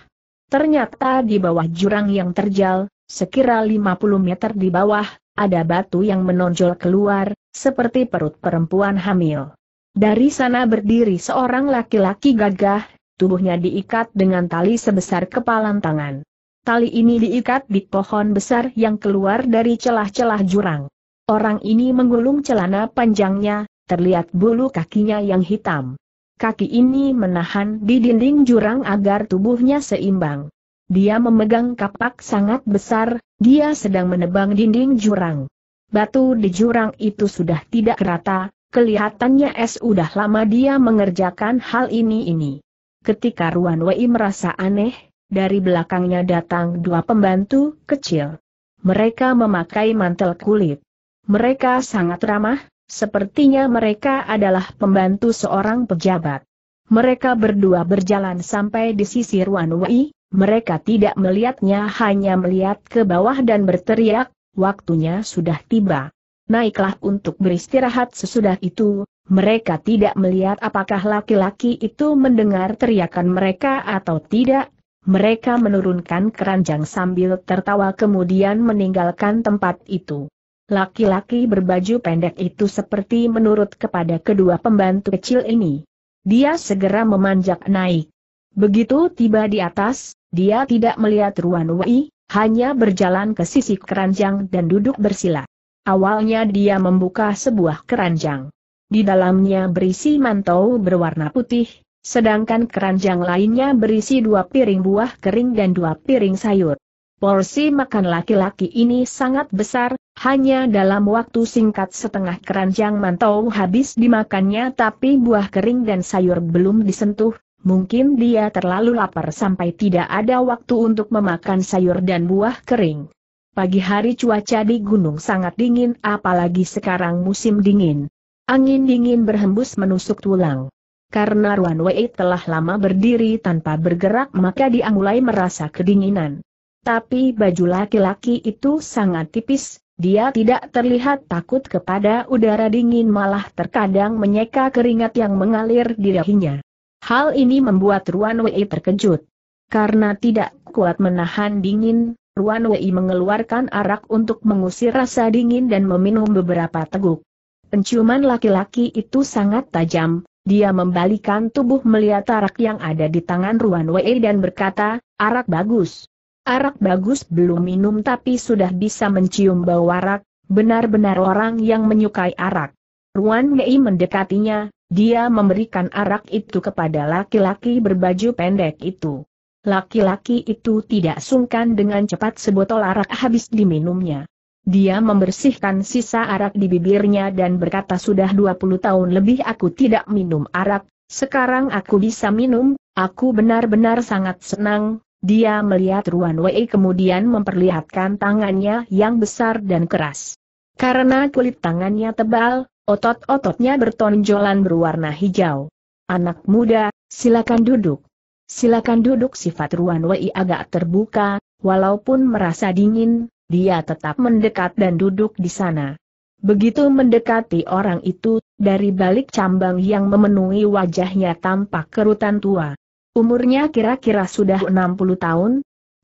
Ternyata di bawah jurang yang terjal, sekira 50 meter di bawah, ada batu yang menonjol keluar, seperti perut perempuan hamil. Dari sana berdiri seorang laki-laki gagah, tubuhnya diikat dengan tali sebesar kepalan tangan. Tali ini diikat di pohon besar yang keluar dari celah-celah jurang. Orang ini menggulung celana panjangnya, terlihat bulu kakinya yang hitam. Kaki ini menahan di dinding jurang agar tubuhnya seimbang. Dia memegang kapak sangat besar, dia sedang menebang dinding jurang. Batu di jurang itu sudah tidak rata, kelihatannya es udah lama dia mengerjakan hal ini ini. Ketika Ruan Wei merasa aneh, dari belakangnya datang dua pembantu kecil. Mereka memakai mantel kulit. Mereka sangat ramah, sepertinya mereka adalah pembantu seorang pejabat. Mereka berdua berjalan sampai di sisi Ruan Wei, mereka tidak melihatnya hanya melihat ke bawah dan berteriak, waktunya sudah tiba. Naiklah untuk beristirahat sesudah itu, mereka tidak melihat apakah laki-laki itu mendengar teriakan mereka atau tidak. Mereka menurunkan keranjang sambil tertawa kemudian meninggalkan tempat itu. Laki-laki berbaju pendek itu seperti menurut kepada kedua pembantu kecil ini. Dia segera memanjak naik. Begitu tiba di atas, dia tidak melihat Ruan Wei, hanya berjalan ke sisi keranjang dan duduk bersila. Awalnya dia membuka sebuah keranjang. Di dalamnya berisi mantau berwarna putih, sedangkan keranjang lainnya berisi dua piring buah kering dan dua piring sayur. Porsi makan laki-laki ini sangat besar, hanya dalam waktu singkat setengah keranjang mantau habis dimakannya tapi buah kering dan sayur belum disentuh, mungkin dia terlalu lapar sampai tidak ada waktu untuk memakan sayur dan buah kering. Pagi hari cuaca di gunung sangat dingin apalagi sekarang musim dingin. Angin dingin berhembus menusuk tulang. Karena Ruan Wei telah lama berdiri tanpa bergerak maka dia mulai merasa kedinginan. Tapi baju laki-laki itu sangat tipis, dia tidak terlihat takut kepada udara dingin malah terkadang menyeka keringat yang mengalir di dahinya. Hal ini membuat Ruan Wei terkejut. Karena tidak kuat menahan dingin, Ruan Wei mengeluarkan arak untuk mengusir rasa dingin dan meminum beberapa teguk. Penciuman laki-laki itu sangat tajam, dia membalikan tubuh melihat arak yang ada di tangan Ruan Wei dan berkata, arak bagus. Arak bagus belum minum tapi sudah bisa mencium bau arak, benar-benar orang yang menyukai arak. Ruan Mei mendekatinya, dia memberikan arak itu kepada laki-laki berbaju pendek itu. Laki-laki itu tidak sungkan dengan cepat sebotol arak habis diminumnya. Dia membersihkan sisa arak di bibirnya dan berkata sudah 20 tahun lebih aku tidak minum arak, sekarang aku bisa minum, aku benar-benar sangat senang, dia melihat Ruan Wei kemudian memperlihatkan tangannya yang besar dan keras. Karena kulit tangannya tebal, otot-ototnya bertonjolan berwarna hijau. Anak muda, silakan duduk. Silakan duduk sifat Ruan Wei agak terbuka, walaupun merasa dingin, dia tetap mendekat dan duduk di sana. Begitu mendekati orang itu, dari balik cambang yang memenuhi wajahnya tampak kerutan tua. Umurnya kira-kira sudah 60 tahun,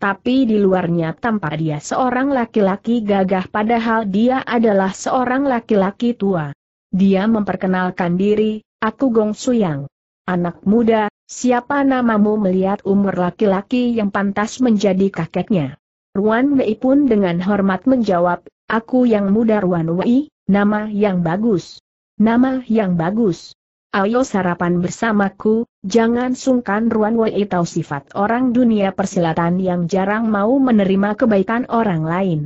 tapi di luarnya tampak dia seorang laki-laki gagah padahal dia adalah seorang laki-laki tua. Dia memperkenalkan diri, aku Gong Suyang. Anak muda, siapa namamu melihat umur laki-laki yang pantas menjadi kakeknya? Ruan Wei pun dengan hormat menjawab, aku yang muda Ruan Wei, nama yang bagus. Nama yang bagus. Ayo sarapan bersamaku, jangan sungkan Ruan Wei tahu sifat orang dunia persilatan yang jarang mau menerima kebaikan orang lain.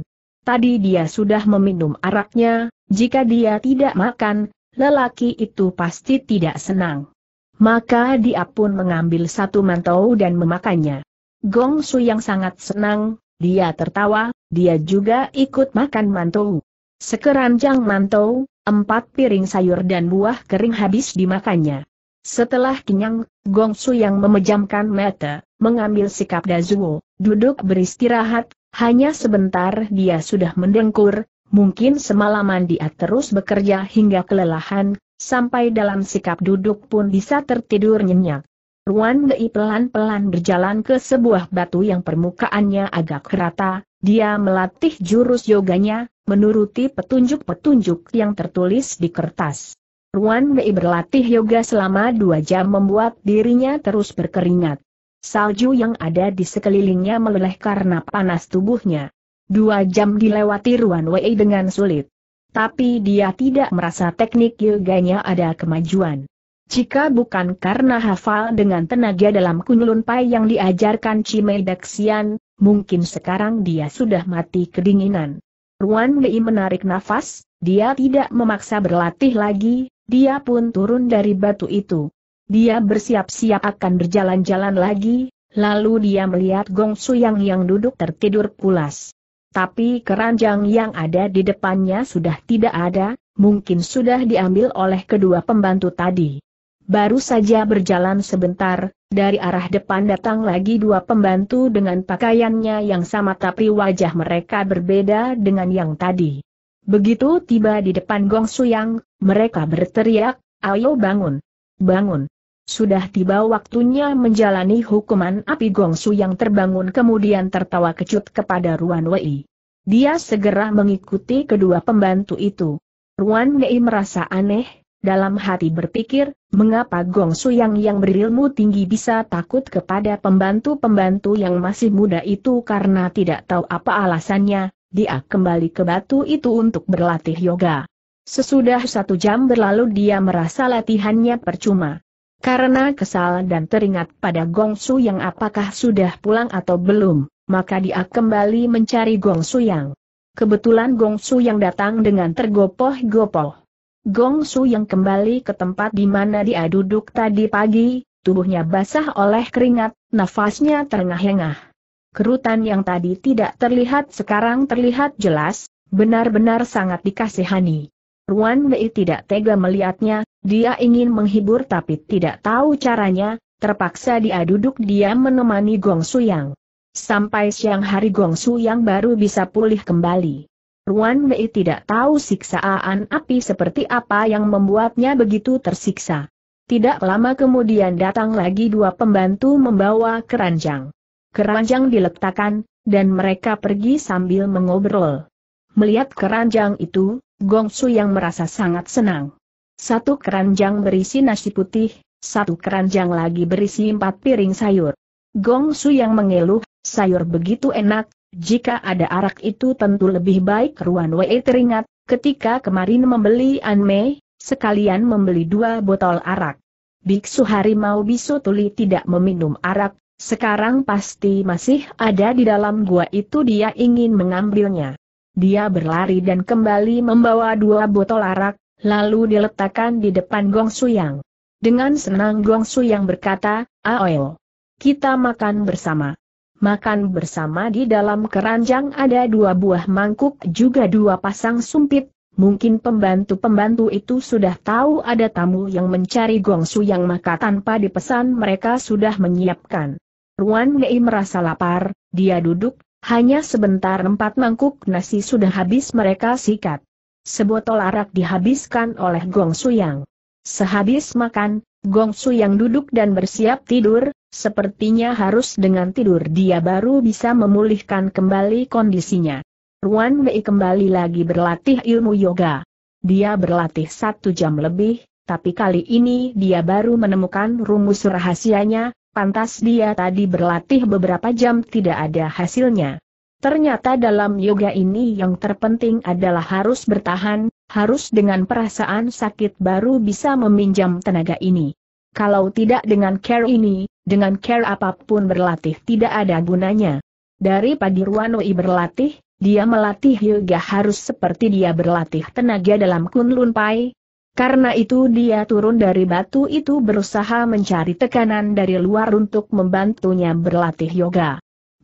Tadi dia sudah meminum araknya, jika dia tidak makan, lelaki itu pasti tidak senang. Maka dia pun mengambil satu mantau dan memakannya. Gong Su yang sangat senang, dia tertawa, dia juga ikut makan mantau. Sekeranjang mantau, empat piring sayur dan buah kering habis dimakannya. Setelah kenyang, Gongsu yang memejamkan mata, mengambil sikap Dazuo, duduk beristirahat, hanya sebentar dia sudah mendengkur, mungkin semalaman dia terus bekerja hingga kelelahan, sampai dalam sikap duduk pun bisa tertidur nyenyak. Ruan Dei pelan-pelan berjalan ke sebuah batu yang permukaannya agak rata, dia melatih jurus yoganya, menuruti petunjuk-petunjuk yang tertulis di kertas. Ruan Wei berlatih yoga selama dua jam membuat dirinya terus berkeringat. Salju yang ada di sekelilingnya meleleh karena panas tubuhnya. Dua jam dilewati Ruan Wei dengan sulit. Tapi dia tidak merasa teknik yoganya ada kemajuan. Jika bukan karena hafal dengan tenaga dalam Kunlun Pai yang diajarkan Cimei Daxian, mungkin sekarang dia sudah mati kedinginan. Ruan Mei menarik nafas, dia tidak memaksa berlatih lagi, dia pun turun dari batu itu. Dia bersiap-siap akan berjalan-jalan lagi, lalu dia melihat Gong Suyang yang duduk tertidur pulas. Tapi keranjang yang ada di depannya sudah tidak ada, mungkin sudah diambil oleh kedua pembantu tadi. Baru saja berjalan sebentar, dari arah depan datang lagi dua pembantu dengan pakaiannya yang sama tapi wajah mereka berbeda dengan yang tadi. Begitu tiba di depan Gong Suyang, mereka berteriak, ayo bangun, bangun. Sudah tiba waktunya menjalani hukuman api Gong Su yang terbangun kemudian tertawa kecut kepada Ruan Wei. Dia segera mengikuti kedua pembantu itu. Ruan Wei merasa aneh, dalam hati berpikir, mengapa Gong Su yang yang berilmu tinggi bisa takut kepada pembantu-pembantu yang masih muda itu karena tidak tahu apa alasannya, dia kembali ke batu itu untuk berlatih yoga. Sesudah satu jam berlalu dia merasa latihannya percuma. Karena kesal dan teringat pada Gong Su yang, apakah sudah pulang atau belum, maka dia kembali mencari Gong Su Yang. Kebetulan Gong Su Yang datang dengan tergopoh-gopoh. Gong Su yang kembali ke tempat di mana dia duduk tadi pagi, tubuhnya basah oleh keringat, nafasnya terengah-engah. Kerutan yang tadi tidak terlihat sekarang terlihat jelas, benar-benar sangat dikasihani. Ruan Wei tidak tega melihatnya, dia ingin menghibur tapi tidak tahu caranya, terpaksa dia duduk dia menemani Gong Su Yang. Sampai siang hari Gong Su Yang baru bisa pulih kembali. Ruan Mei tidak tahu siksaan api seperti apa yang membuatnya begitu tersiksa. Tidak lama kemudian datang lagi dua pembantu membawa keranjang. Keranjang diletakkan, dan mereka pergi sambil mengobrol. Melihat keranjang itu, Gongsu yang merasa sangat senang. Satu keranjang berisi nasi putih, satu keranjang lagi berisi empat piring sayur. Gongsu yang mengeluh, sayur begitu enak, jika ada arak itu tentu lebih baik Ruan Wei teringat, ketika kemarin membeli Anmei, sekalian membeli dua botol arak. Biksu harimau bisu tuli tidak meminum arak, sekarang pasti masih ada di dalam gua itu dia ingin mengambilnya. Dia berlari dan kembali membawa dua botol arak, lalu diletakkan di depan Gong Suyang. Dengan senang Gong Suyang berkata, Aoyo, kita makan bersama makan bersama di dalam keranjang ada dua buah mangkuk juga dua pasang sumpit, mungkin pembantu-pembantu itu sudah tahu ada tamu yang mencari gongsu yang maka tanpa dipesan mereka sudah menyiapkan. Ruan Mei merasa lapar, dia duduk, hanya sebentar empat mangkuk nasi sudah habis mereka sikat. Sebotol arak dihabiskan oleh Gong Suyang. Sehabis makan, Gongsu yang duduk dan bersiap tidur, sepertinya harus dengan tidur dia baru bisa memulihkan kembali kondisinya. Ruan Wei kembali lagi berlatih ilmu yoga. Dia berlatih satu jam lebih, tapi kali ini dia baru menemukan rumus rahasianya, pantas dia tadi berlatih beberapa jam tidak ada hasilnya. Ternyata dalam yoga ini yang terpenting adalah harus bertahan, harus dengan perasaan sakit baru bisa meminjam tenaga ini. Kalau tidak dengan care ini, dengan care apapun berlatih tidak ada gunanya. Dari Padirwanoi berlatih, dia melatih yoga harus seperti dia berlatih tenaga dalam Kunlun Pai. Karena itu dia turun dari batu itu berusaha mencari tekanan dari luar untuk membantunya berlatih yoga.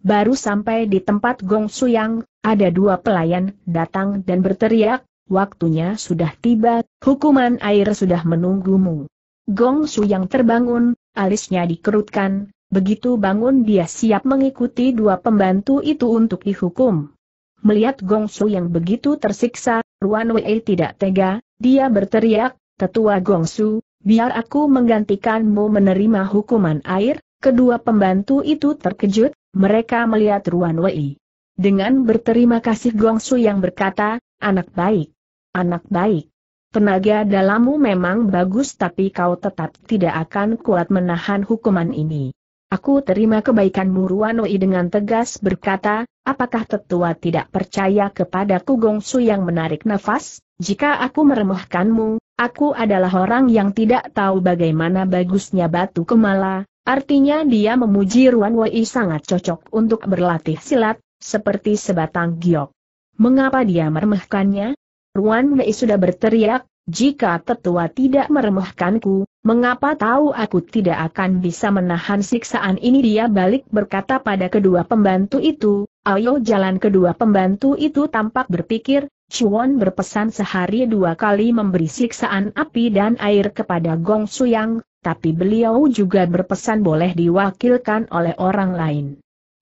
Baru sampai di tempat Gong Yang, ada dua pelayan datang dan berteriak, waktunya sudah tiba, hukuman air sudah menunggumu. Gong Yang terbangun, alisnya dikerutkan, begitu bangun dia siap mengikuti dua pembantu itu untuk dihukum. Melihat Gong Yang begitu tersiksa, Ruan Wei tidak tega, dia berteriak, Tetua Gong Su, biar aku menggantikanmu menerima hukuman air, kedua pembantu itu terkejut, mereka melihat Ruan Wei. Dengan berterima kasih Su yang berkata, anak baik. Anak baik. Tenaga dalammu memang bagus tapi kau tetap tidak akan kuat menahan hukuman ini. Aku terima kebaikanmu Wei dengan tegas berkata, apakah tetua tidak percaya kepada kepadaku Su yang menarik nafas? Jika aku meremehkanmu, aku adalah orang yang tidak tahu bagaimana bagusnya batu kemala, Artinya dia memuji Ruan Wei sangat cocok untuk berlatih silat, seperti sebatang giok. Mengapa dia meremehkannya? Ruan Wei sudah berteriak, jika tetua tidak meremehkanku, mengapa tahu aku tidak akan bisa menahan siksaan ini dia balik berkata pada kedua pembantu itu, ayo jalan kedua pembantu itu tampak berpikir, Chuan berpesan sehari dua kali memberi siksaan api dan air kepada Gong Suyang, tapi beliau juga berpesan boleh diwakilkan oleh orang lain.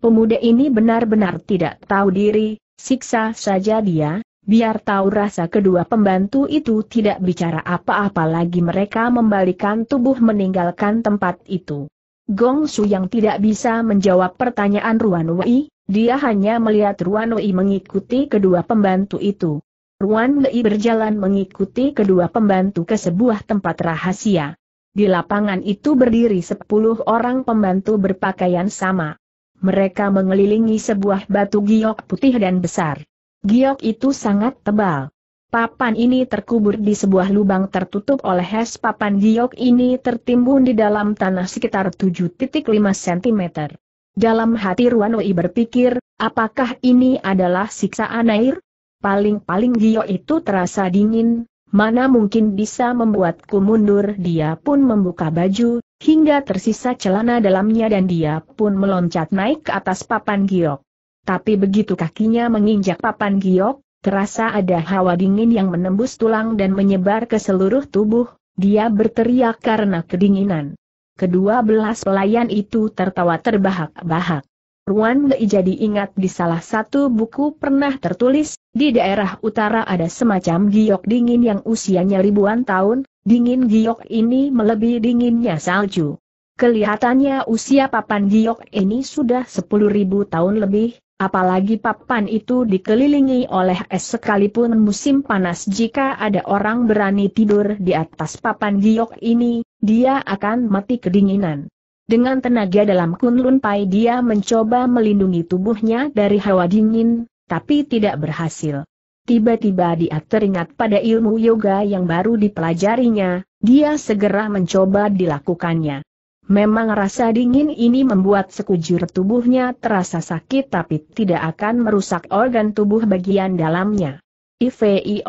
Pemuda ini benar-benar tidak tahu diri, siksa saja dia, biar tahu rasa kedua pembantu itu tidak bicara apa-apa lagi mereka membalikan tubuh meninggalkan tempat itu. Gong Su yang tidak bisa menjawab pertanyaan Ruan Wei, dia hanya melihat Ruan Wei mengikuti kedua pembantu itu. Ruan Wei berjalan mengikuti kedua pembantu ke sebuah tempat rahasia. Di lapangan itu berdiri sepuluh orang pembantu berpakaian sama. Mereka mengelilingi sebuah batu giok putih dan besar. Giok itu sangat tebal. Papan ini terkubur di sebuah lubang tertutup oleh es papan giok ini tertimbun di dalam tanah sekitar 7.5 cm. Dalam hati Ruanui berpikir, apakah ini adalah siksaan air? Paling-paling Gio itu terasa dingin, mana mungkin bisa membuatku mundur dia pun membuka baju, hingga tersisa celana dalamnya dan dia pun meloncat naik ke atas papan giok. Tapi begitu kakinya menginjak papan giok, terasa ada hawa dingin yang menembus tulang dan menyebar ke seluruh tubuh, dia berteriak karena kedinginan. Kedua belas pelayan itu tertawa terbahak-bahak. Ruan Lei jadi ingat di salah satu buku pernah tertulis, di daerah utara ada semacam giok dingin yang usianya ribuan tahun, dingin giok ini melebihi dinginnya salju. Kelihatannya usia papan giok ini sudah sepuluh ribu tahun lebih, Apalagi papan itu dikelilingi oleh es sekalipun musim panas jika ada orang berani tidur di atas papan giok ini, dia akan mati kedinginan. Dengan tenaga dalam kunlun pai dia mencoba melindungi tubuhnya dari hawa dingin, tapi tidak berhasil. Tiba-tiba dia teringat pada ilmu yoga yang baru dipelajarinya, dia segera mencoba dilakukannya. Memang rasa dingin ini membuat sekujur tubuhnya terasa sakit tapi tidak akan merusak organ tubuh bagian dalamnya.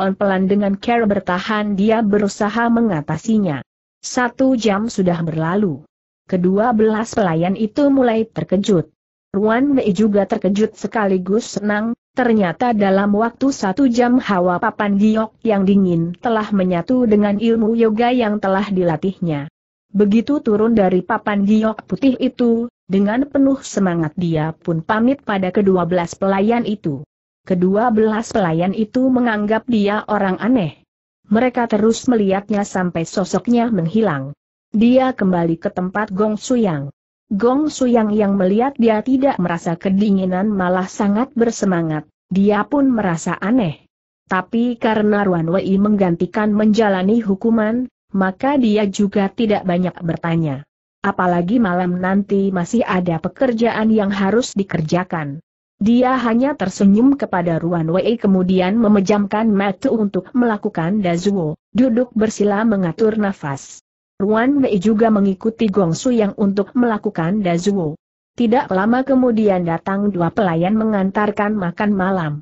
on pelan dengan care bertahan dia berusaha mengatasinya. Satu jam sudah berlalu. Kedua belas pelayan itu mulai terkejut. Ruan Mei juga terkejut sekaligus senang, ternyata dalam waktu satu jam hawa papan giok yang dingin telah menyatu dengan ilmu yoga yang telah dilatihnya. Begitu turun dari papan giok putih itu, dengan penuh semangat dia pun pamit pada kedua belas pelayan itu. Kedua belas pelayan itu menganggap dia orang aneh. Mereka terus melihatnya sampai sosoknya menghilang. Dia kembali ke tempat Gong Suyang. Gong Suyang yang melihat dia tidak merasa kedinginan malah sangat bersemangat, dia pun merasa aneh. Tapi karena Ruan Wei menggantikan menjalani hukuman, maka dia juga tidak banyak bertanya. Apalagi malam nanti masih ada pekerjaan yang harus dikerjakan. Dia hanya tersenyum kepada Ruan Wei kemudian memejamkan mata untuk melakukan dazuo, duduk bersila mengatur nafas. Ruan Wei juga mengikuti Gong Su yang untuk melakukan dazuo. Tidak lama kemudian datang dua pelayan mengantarkan makan malam.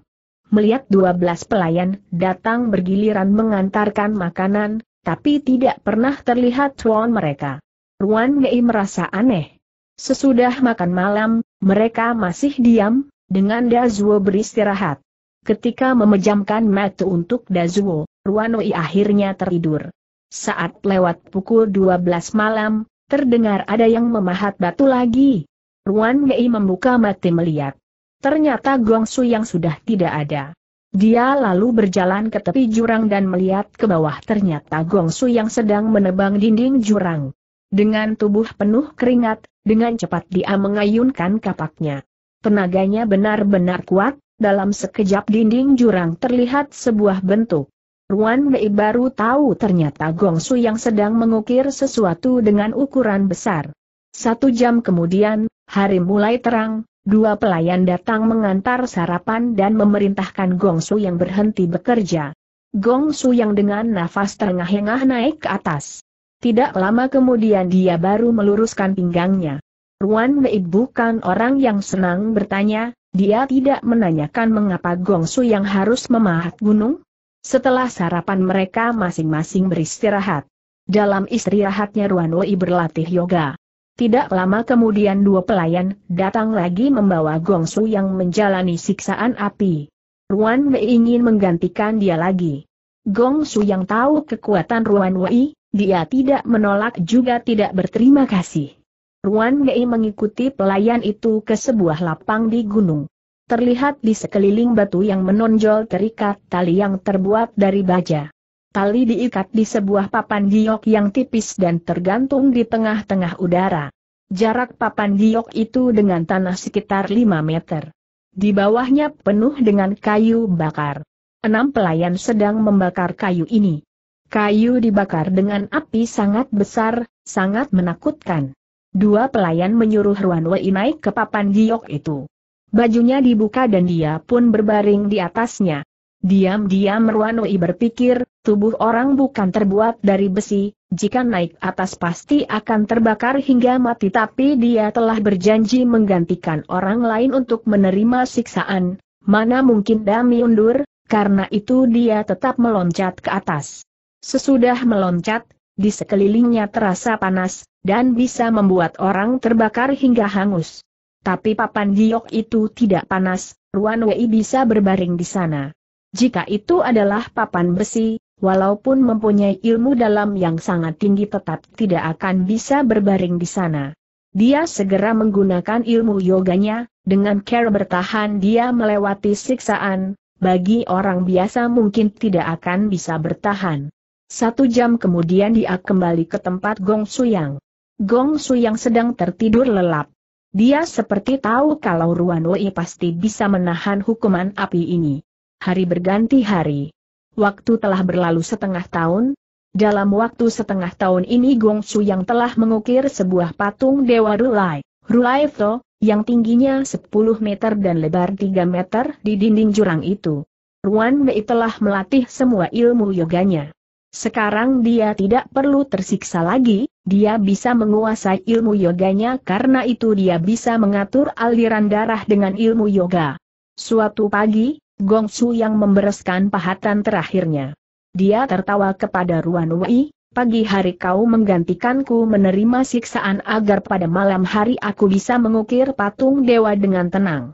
Melihat dua belas pelayan datang bergiliran mengantarkan makanan, tapi tidak pernah terlihat cuan mereka. Ruan Mei merasa aneh. Sesudah makan malam, mereka masih diam, dengan Dazuo beristirahat. Ketika memejamkan mata untuk Dazuo, Ruan Wei akhirnya tertidur. Saat lewat pukul 12 malam, terdengar ada yang memahat batu lagi. Ruan Mei membuka mata melihat. Ternyata Guangsu yang sudah tidak ada. Dia lalu berjalan ke tepi jurang dan melihat ke bawah ternyata Gong Su yang sedang menebang dinding jurang. Dengan tubuh penuh keringat, dengan cepat dia mengayunkan kapaknya. Tenaganya benar-benar kuat, dalam sekejap dinding jurang terlihat sebuah bentuk. Ruan Mei baru tahu ternyata Gong Su yang sedang mengukir sesuatu dengan ukuran besar. Satu jam kemudian, hari mulai terang, Dua pelayan datang mengantar sarapan dan memerintahkan Gong Su yang berhenti bekerja. Gong Su yang dengan nafas terengah-engah naik ke atas. Tidak lama kemudian dia baru meluruskan pinggangnya. Ruan Mei bukan orang yang senang bertanya, dia tidak menanyakan mengapa Gong Su yang harus memahat gunung. Setelah sarapan mereka masing-masing beristirahat. Dalam istirahatnya Ruan Wei berlatih yoga. Tidak lama kemudian dua pelayan datang lagi membawa Gong Su yang menjalani siksaan api. Ruan Wei ingin menggantikan dia lagi. Gong Su yang tahu kekuatan Ruan Wei, dia tidak menolak juga tidak berterima kasih. Ruan Wei mengikuti pelayan itu ke sebuah lapang di gunung. Terlihat di sekeliling batu yang menonjol terikat tali yang terbuat dari baja. Tali diikat di sebuah papan giok yang tipis dan tergantung di tengah-tengah udara. Jarak papan giok itu dengan tanah sekitar 5 meter. Di bawahnya penuh dengan kayu bakar. Enam pelayan sedang membakar kayu ini. Kayu dibakar dengan api sangat besar, sangat menakutkan. Dua pelayan menyuruh Ruan Wei naik ke papan giok itu. Bajunya dibuka dan dia pun berbaring di atasnya. Diam-diam Ruanoi berpikir, tubuh orang bukan terbuat dari besi, jika naik atas pasti akan terbakar hingga mati tapi dia telah berjanji menggantikan orang lain untuk menerima siksaan, mana mungkin Dami undur, karena itu dia tetap meloncat ke atas. Sesudah meloncat, di sekelilingnya terasa panas, dan bisa membuat orang terbakar hingga hangus. Tapi papan giok itu tidak panas, Ruan Wei bisa berbaring di sana. Jika itu adalah papan besi, walaupun mempunyai ilmu dalam yang sangat tinggi tetap tidak akan bisa berbaring di sana. Dia segera menggunakan ilmu yoganya, dengan care bertahan dia melewati siksaan, bagi orang biasa mungkin tidak akan bisa bertahan. Satu jam kemudian dia kembali ke tempat Gong Suyang. Gong Suyang sedang tertidur lelap. Dia seperti tahu kalau Ruan Wei pasti bisa menahan hukuman api ini hari berganti hari. Waktu telah berlalu setengah tahun, dalam waktu setengah tahun ini Gong Su yang telah mengukir sebuah patung Dewa Rulai, Rulai Flo, yang tingginya 10 meter dan lebar 3 meter di dinding jurang itu. Ruan Mei telah melatih semua ilmu yoganya. Sekarang dia tidak perlu tersiksa lagi, dia bisa menguasai ilmu yoganya karena itu dia bisa mengatur aliran darah dengan ilmu yoga. Suatu pagi, Gong Su yang membereskan pahatan terakhirnya. Dia tertawa kepada Ruan Wei, pagi hari kau menggantikanku menerima siksaan agar pada malam hari aku bisa mengukir patung dewa dengan tenang.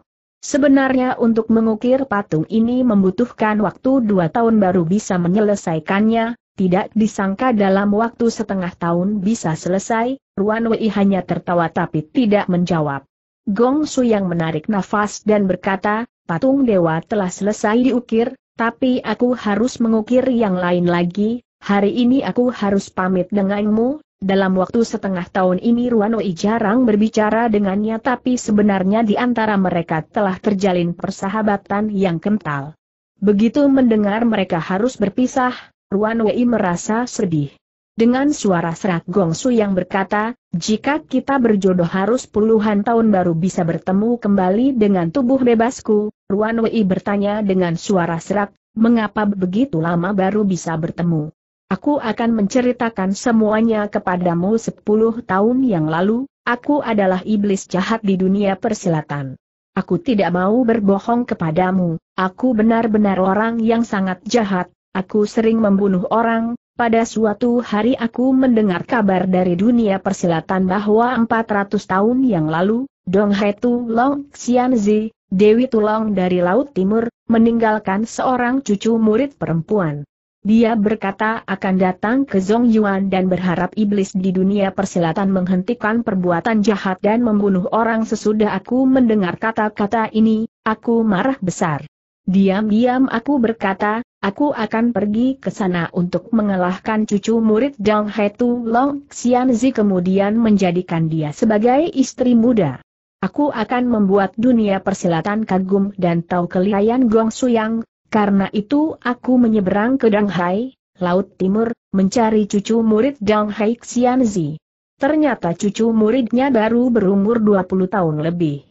Sebenarnya untuk mengukir patung ini membutuhkan waktu dua tahun baru bisa menyelesaikannya, tidak disangka dalam waktu setengah tahun bisa selesai, Ruan Wei hanya tertawa tapi tidak menjawab. Gong Su yang menarik nafas dan berkata, patung dewa telah selesai diukir, tapi aku harus mengukir yang lain lagi, hari ini aku harus pamit denganmu, dalam waktu setengah tahun ini Ruanoi jarang berbicara dengannya tapi sebenarnya di antara mereka telah terjalin persahabatan yang kental. Begitu mendengar mereka harus berpisah, Ruanoi merasa sedih dengan suara serak Gongsu yang berkata, jika kita berjodoh harus puluhan tahun baru bisa bertemu kembali dengan tubuh bebasku, Ruan Wei bertanya dengan suara serak, mengapa begitu lama baru bisa bertemu? Aku akan menceritakan semuanya kepadamu sepuluh tahun yang lalu, aku adalah iblis jahat di dunia persilatan. Aku tidak mau berbohong kepadamu, aku benar-benar orang yang sangat jahat, aku sering membunuh orang, pada suatu hari aku mendengar kabar dari dunia persilatan bahwa 400 tahun yang lalu, Dong He Tu Long Xianzi, Dewi Tulong dari Laut Timur, meninggalkan seorang cucu murid perempuan. Dia berkata akan datang ke Zhong Yuan dan berharap iblis di dunia persilatan menghentikan perbuatan jahat dan membunuh orang sesudah aku mendengar kata-kata ini, aku marah besar. Diam-diam aku berkata, aku akan pergi ke sana untuk mengalahkan cucu murid Dang Hai Tu Long Xianzi kemudian menjadikan dia sebagai istri muda. Aku akan membuat dunia persilatan kagum dan tahu kelihayan Gong Yang, karena itu aku menyeberang ke Dang Hai, Laut Timur, mencari cucu murid Dang Hai Xianzi. Ternyata cucu muridnya baru berumur 20 tahun lebih.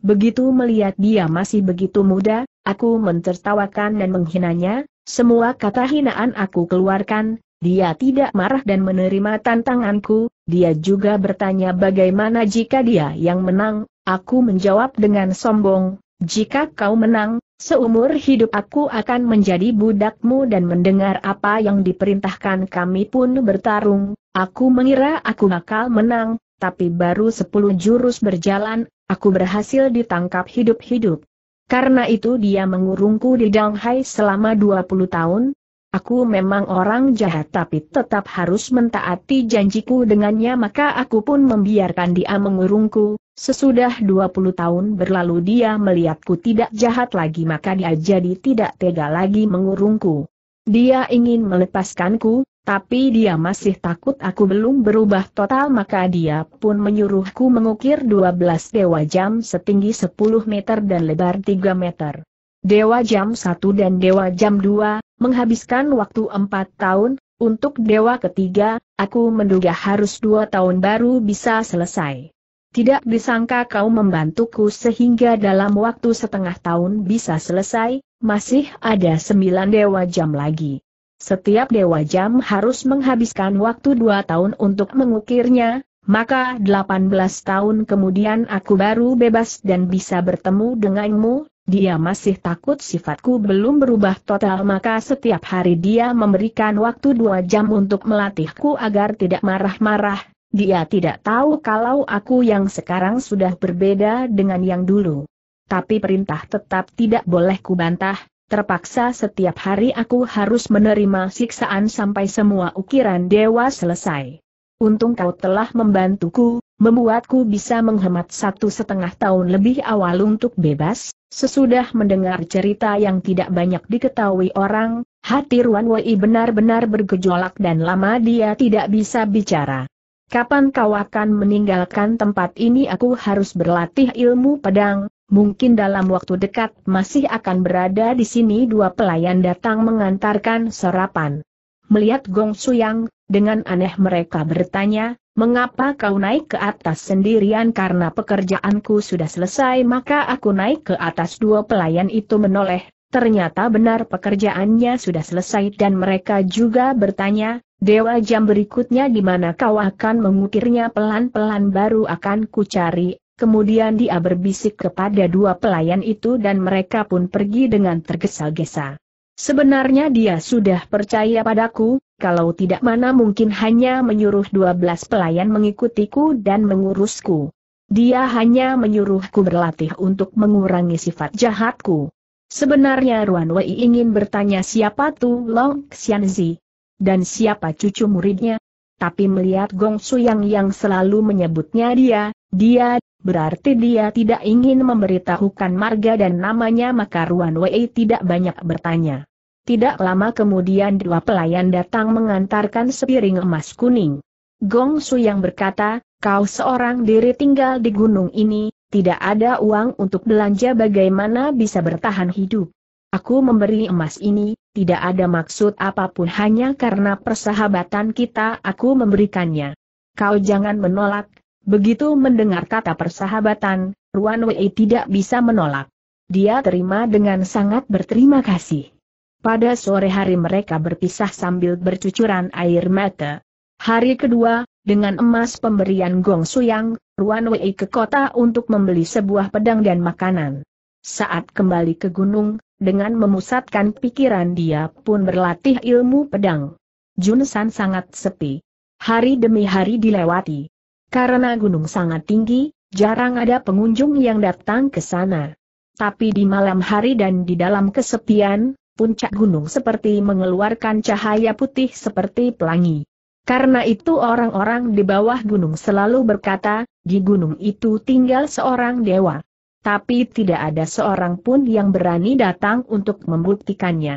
Begitu melihat dia masih begitu muda, Aku mentertawakan dan menghinanya, semua kata hinaan aku keluarkan, dia tidak marah dan menerima tantanganku, dia juga bertanya bagaimana jika dia yang menang, aku menjawab dengan sombong, jika kau menang, seumur hidup aku akan menjadi budakmu dan mendengar apa yang diperintahkan kami pun bertarung, aku mengira aku bakal menang, tapi baru sepuluh jurus berjalan, aku berhasil ditangkap hidup-hidup. Karena itu dia mengurungku di Danghai selama 20 tahun. Aku memang orang jahat tapi tetap harus mentaati janjiku dengannya maka aku pun membiarkan dia mengurungku. Sesudah 20 tahun berlalu dia melihatku tidak jahat lagi maka dia jadi tidak tega lagi mengurungku. Dia ingin melepaskanku, tapi dia masih takut aku belum berubah total maka dia pun menyuruhku mengukir 12 dewa jam setinggi 10 meter dan lebar 3 meter. Dewa jam 1 dan dewa jam 2, menghabiskan waktu 4 tahun, untuk dewa ketiga, aku menduga harus 2 tahun baru bisa selesai. Tidak disangka kau membantuku sehingga dalam waktu setengah tahun bisa selesai, masih ada 9 dewa jam lagi. Setiap Dewa Jam harus menghabiskan waktu dua tahun untuk mengukirnya, maka delapan belas tahun kemudian aku baru bebas dan bisa bertemu denganmu, dia masih takut sifatku belum berubah total maka setiap hari dia memberikan waktu dua jam untuk melatihku agar tidak marah-marah, dia tidak tahu kalau aku yang sekarang sudah berbeda dengan yang dulu. Tapi perintah tetap tidak boleh kubantah, terpaksa setiap hari aku harus menerima siksaan sampai semua ukiran dewa selesai. Untung kau telah membantuku, membuatku bisa menghemat satu setengah tahun lebih awal untuk bebas, sesudah mendengar cerita yang tidak banyak diketahui orang, hati Ruan Wei benar-benar bergejolak dan lama dia tidak bisa bicara. Kapan kau akan meninggalkan tempat ini aku harus berlatih ilmu pedang, Mungkin dalam waktu dekat masih akan berada di sini dua pelayan datang mengantarkan sarapan. Melihat Gong Su Yang, dengan aneh mereka bertanya, mengapa kau naik ke atas sendirian karena pekerjaanku sudah selesai maka aku naik ke atas dua pelayan itu menoleh. Ternyata benar pekerjaannya sudah selesai dan mereka juga bertanya, Dewa jam berikutnya di mana kau akan mengukirnya pelan-pelan baru akan kucari Kemudian dia berbisik kepada dua pelayan itu dan mereka pun pergi dengan tergesa-gesa. Sebenarnya dia sudah percaya padaku, kalau tidak mana mungkin hanya menyuruh dua belas pelayan mengikutiku dan mengurusku. Dia hanya menyuruhku berlatih untuk mengurangi sifat jahatku. Sebenarnya Ruan Wei ingin bertanya siapa tuh Long Xianzi dan siapa cucu muridnya, tapi melihat Gong Su yang selalu menyebutnya dia, dia, berarti dia tidak ingin memberitahukan marga dan namanya maka Ruan Wei tidak banyak bertanya. Tidak lama kemudian dua pelayan datang mengantarkan sepiring emas kuning. Gong Su yang berkata, kau seorang diri tinggal di gunung ini, tidak ada uang untuk belanja bagaimana bisa bertahan hidup. Aku memberi emas ini, tidak ada maksud apapun hanya karena persahabatan kita aku memberikannya. Kau jangan menolak, begitu mendengar kata persahabatan, Ruan Wei tidak bisa menolak. Dia terima dengan sangat berterima kasih. Pada sore hari mereka berpisah sambil bercucuran air mata. Hari kedua, dengan emas pemberian Gong Suyang, Ruan Wei ke kota untuk membeli sebuah pedang dan makanan. Saat kembali ke gunung, dengan memusatkan pikiran dia pun berlatih ilmu pedang. Junsan sangat sepi. Hari demi hari dilewati. Karena gunung sangat tinggi, jarang ada pengunjung yang datang ke sana. Tapi di malam hari dan di dalam kesepian, puncak gunung seperti mengeluarkan cahaya putih seperti pelangi. Karena itu orang-orang di bawah gunung selalu berkata, di gunung itu tinggal seorang dewa tapi tidak ada seorang pun yang berani datang untuk membuktikannya.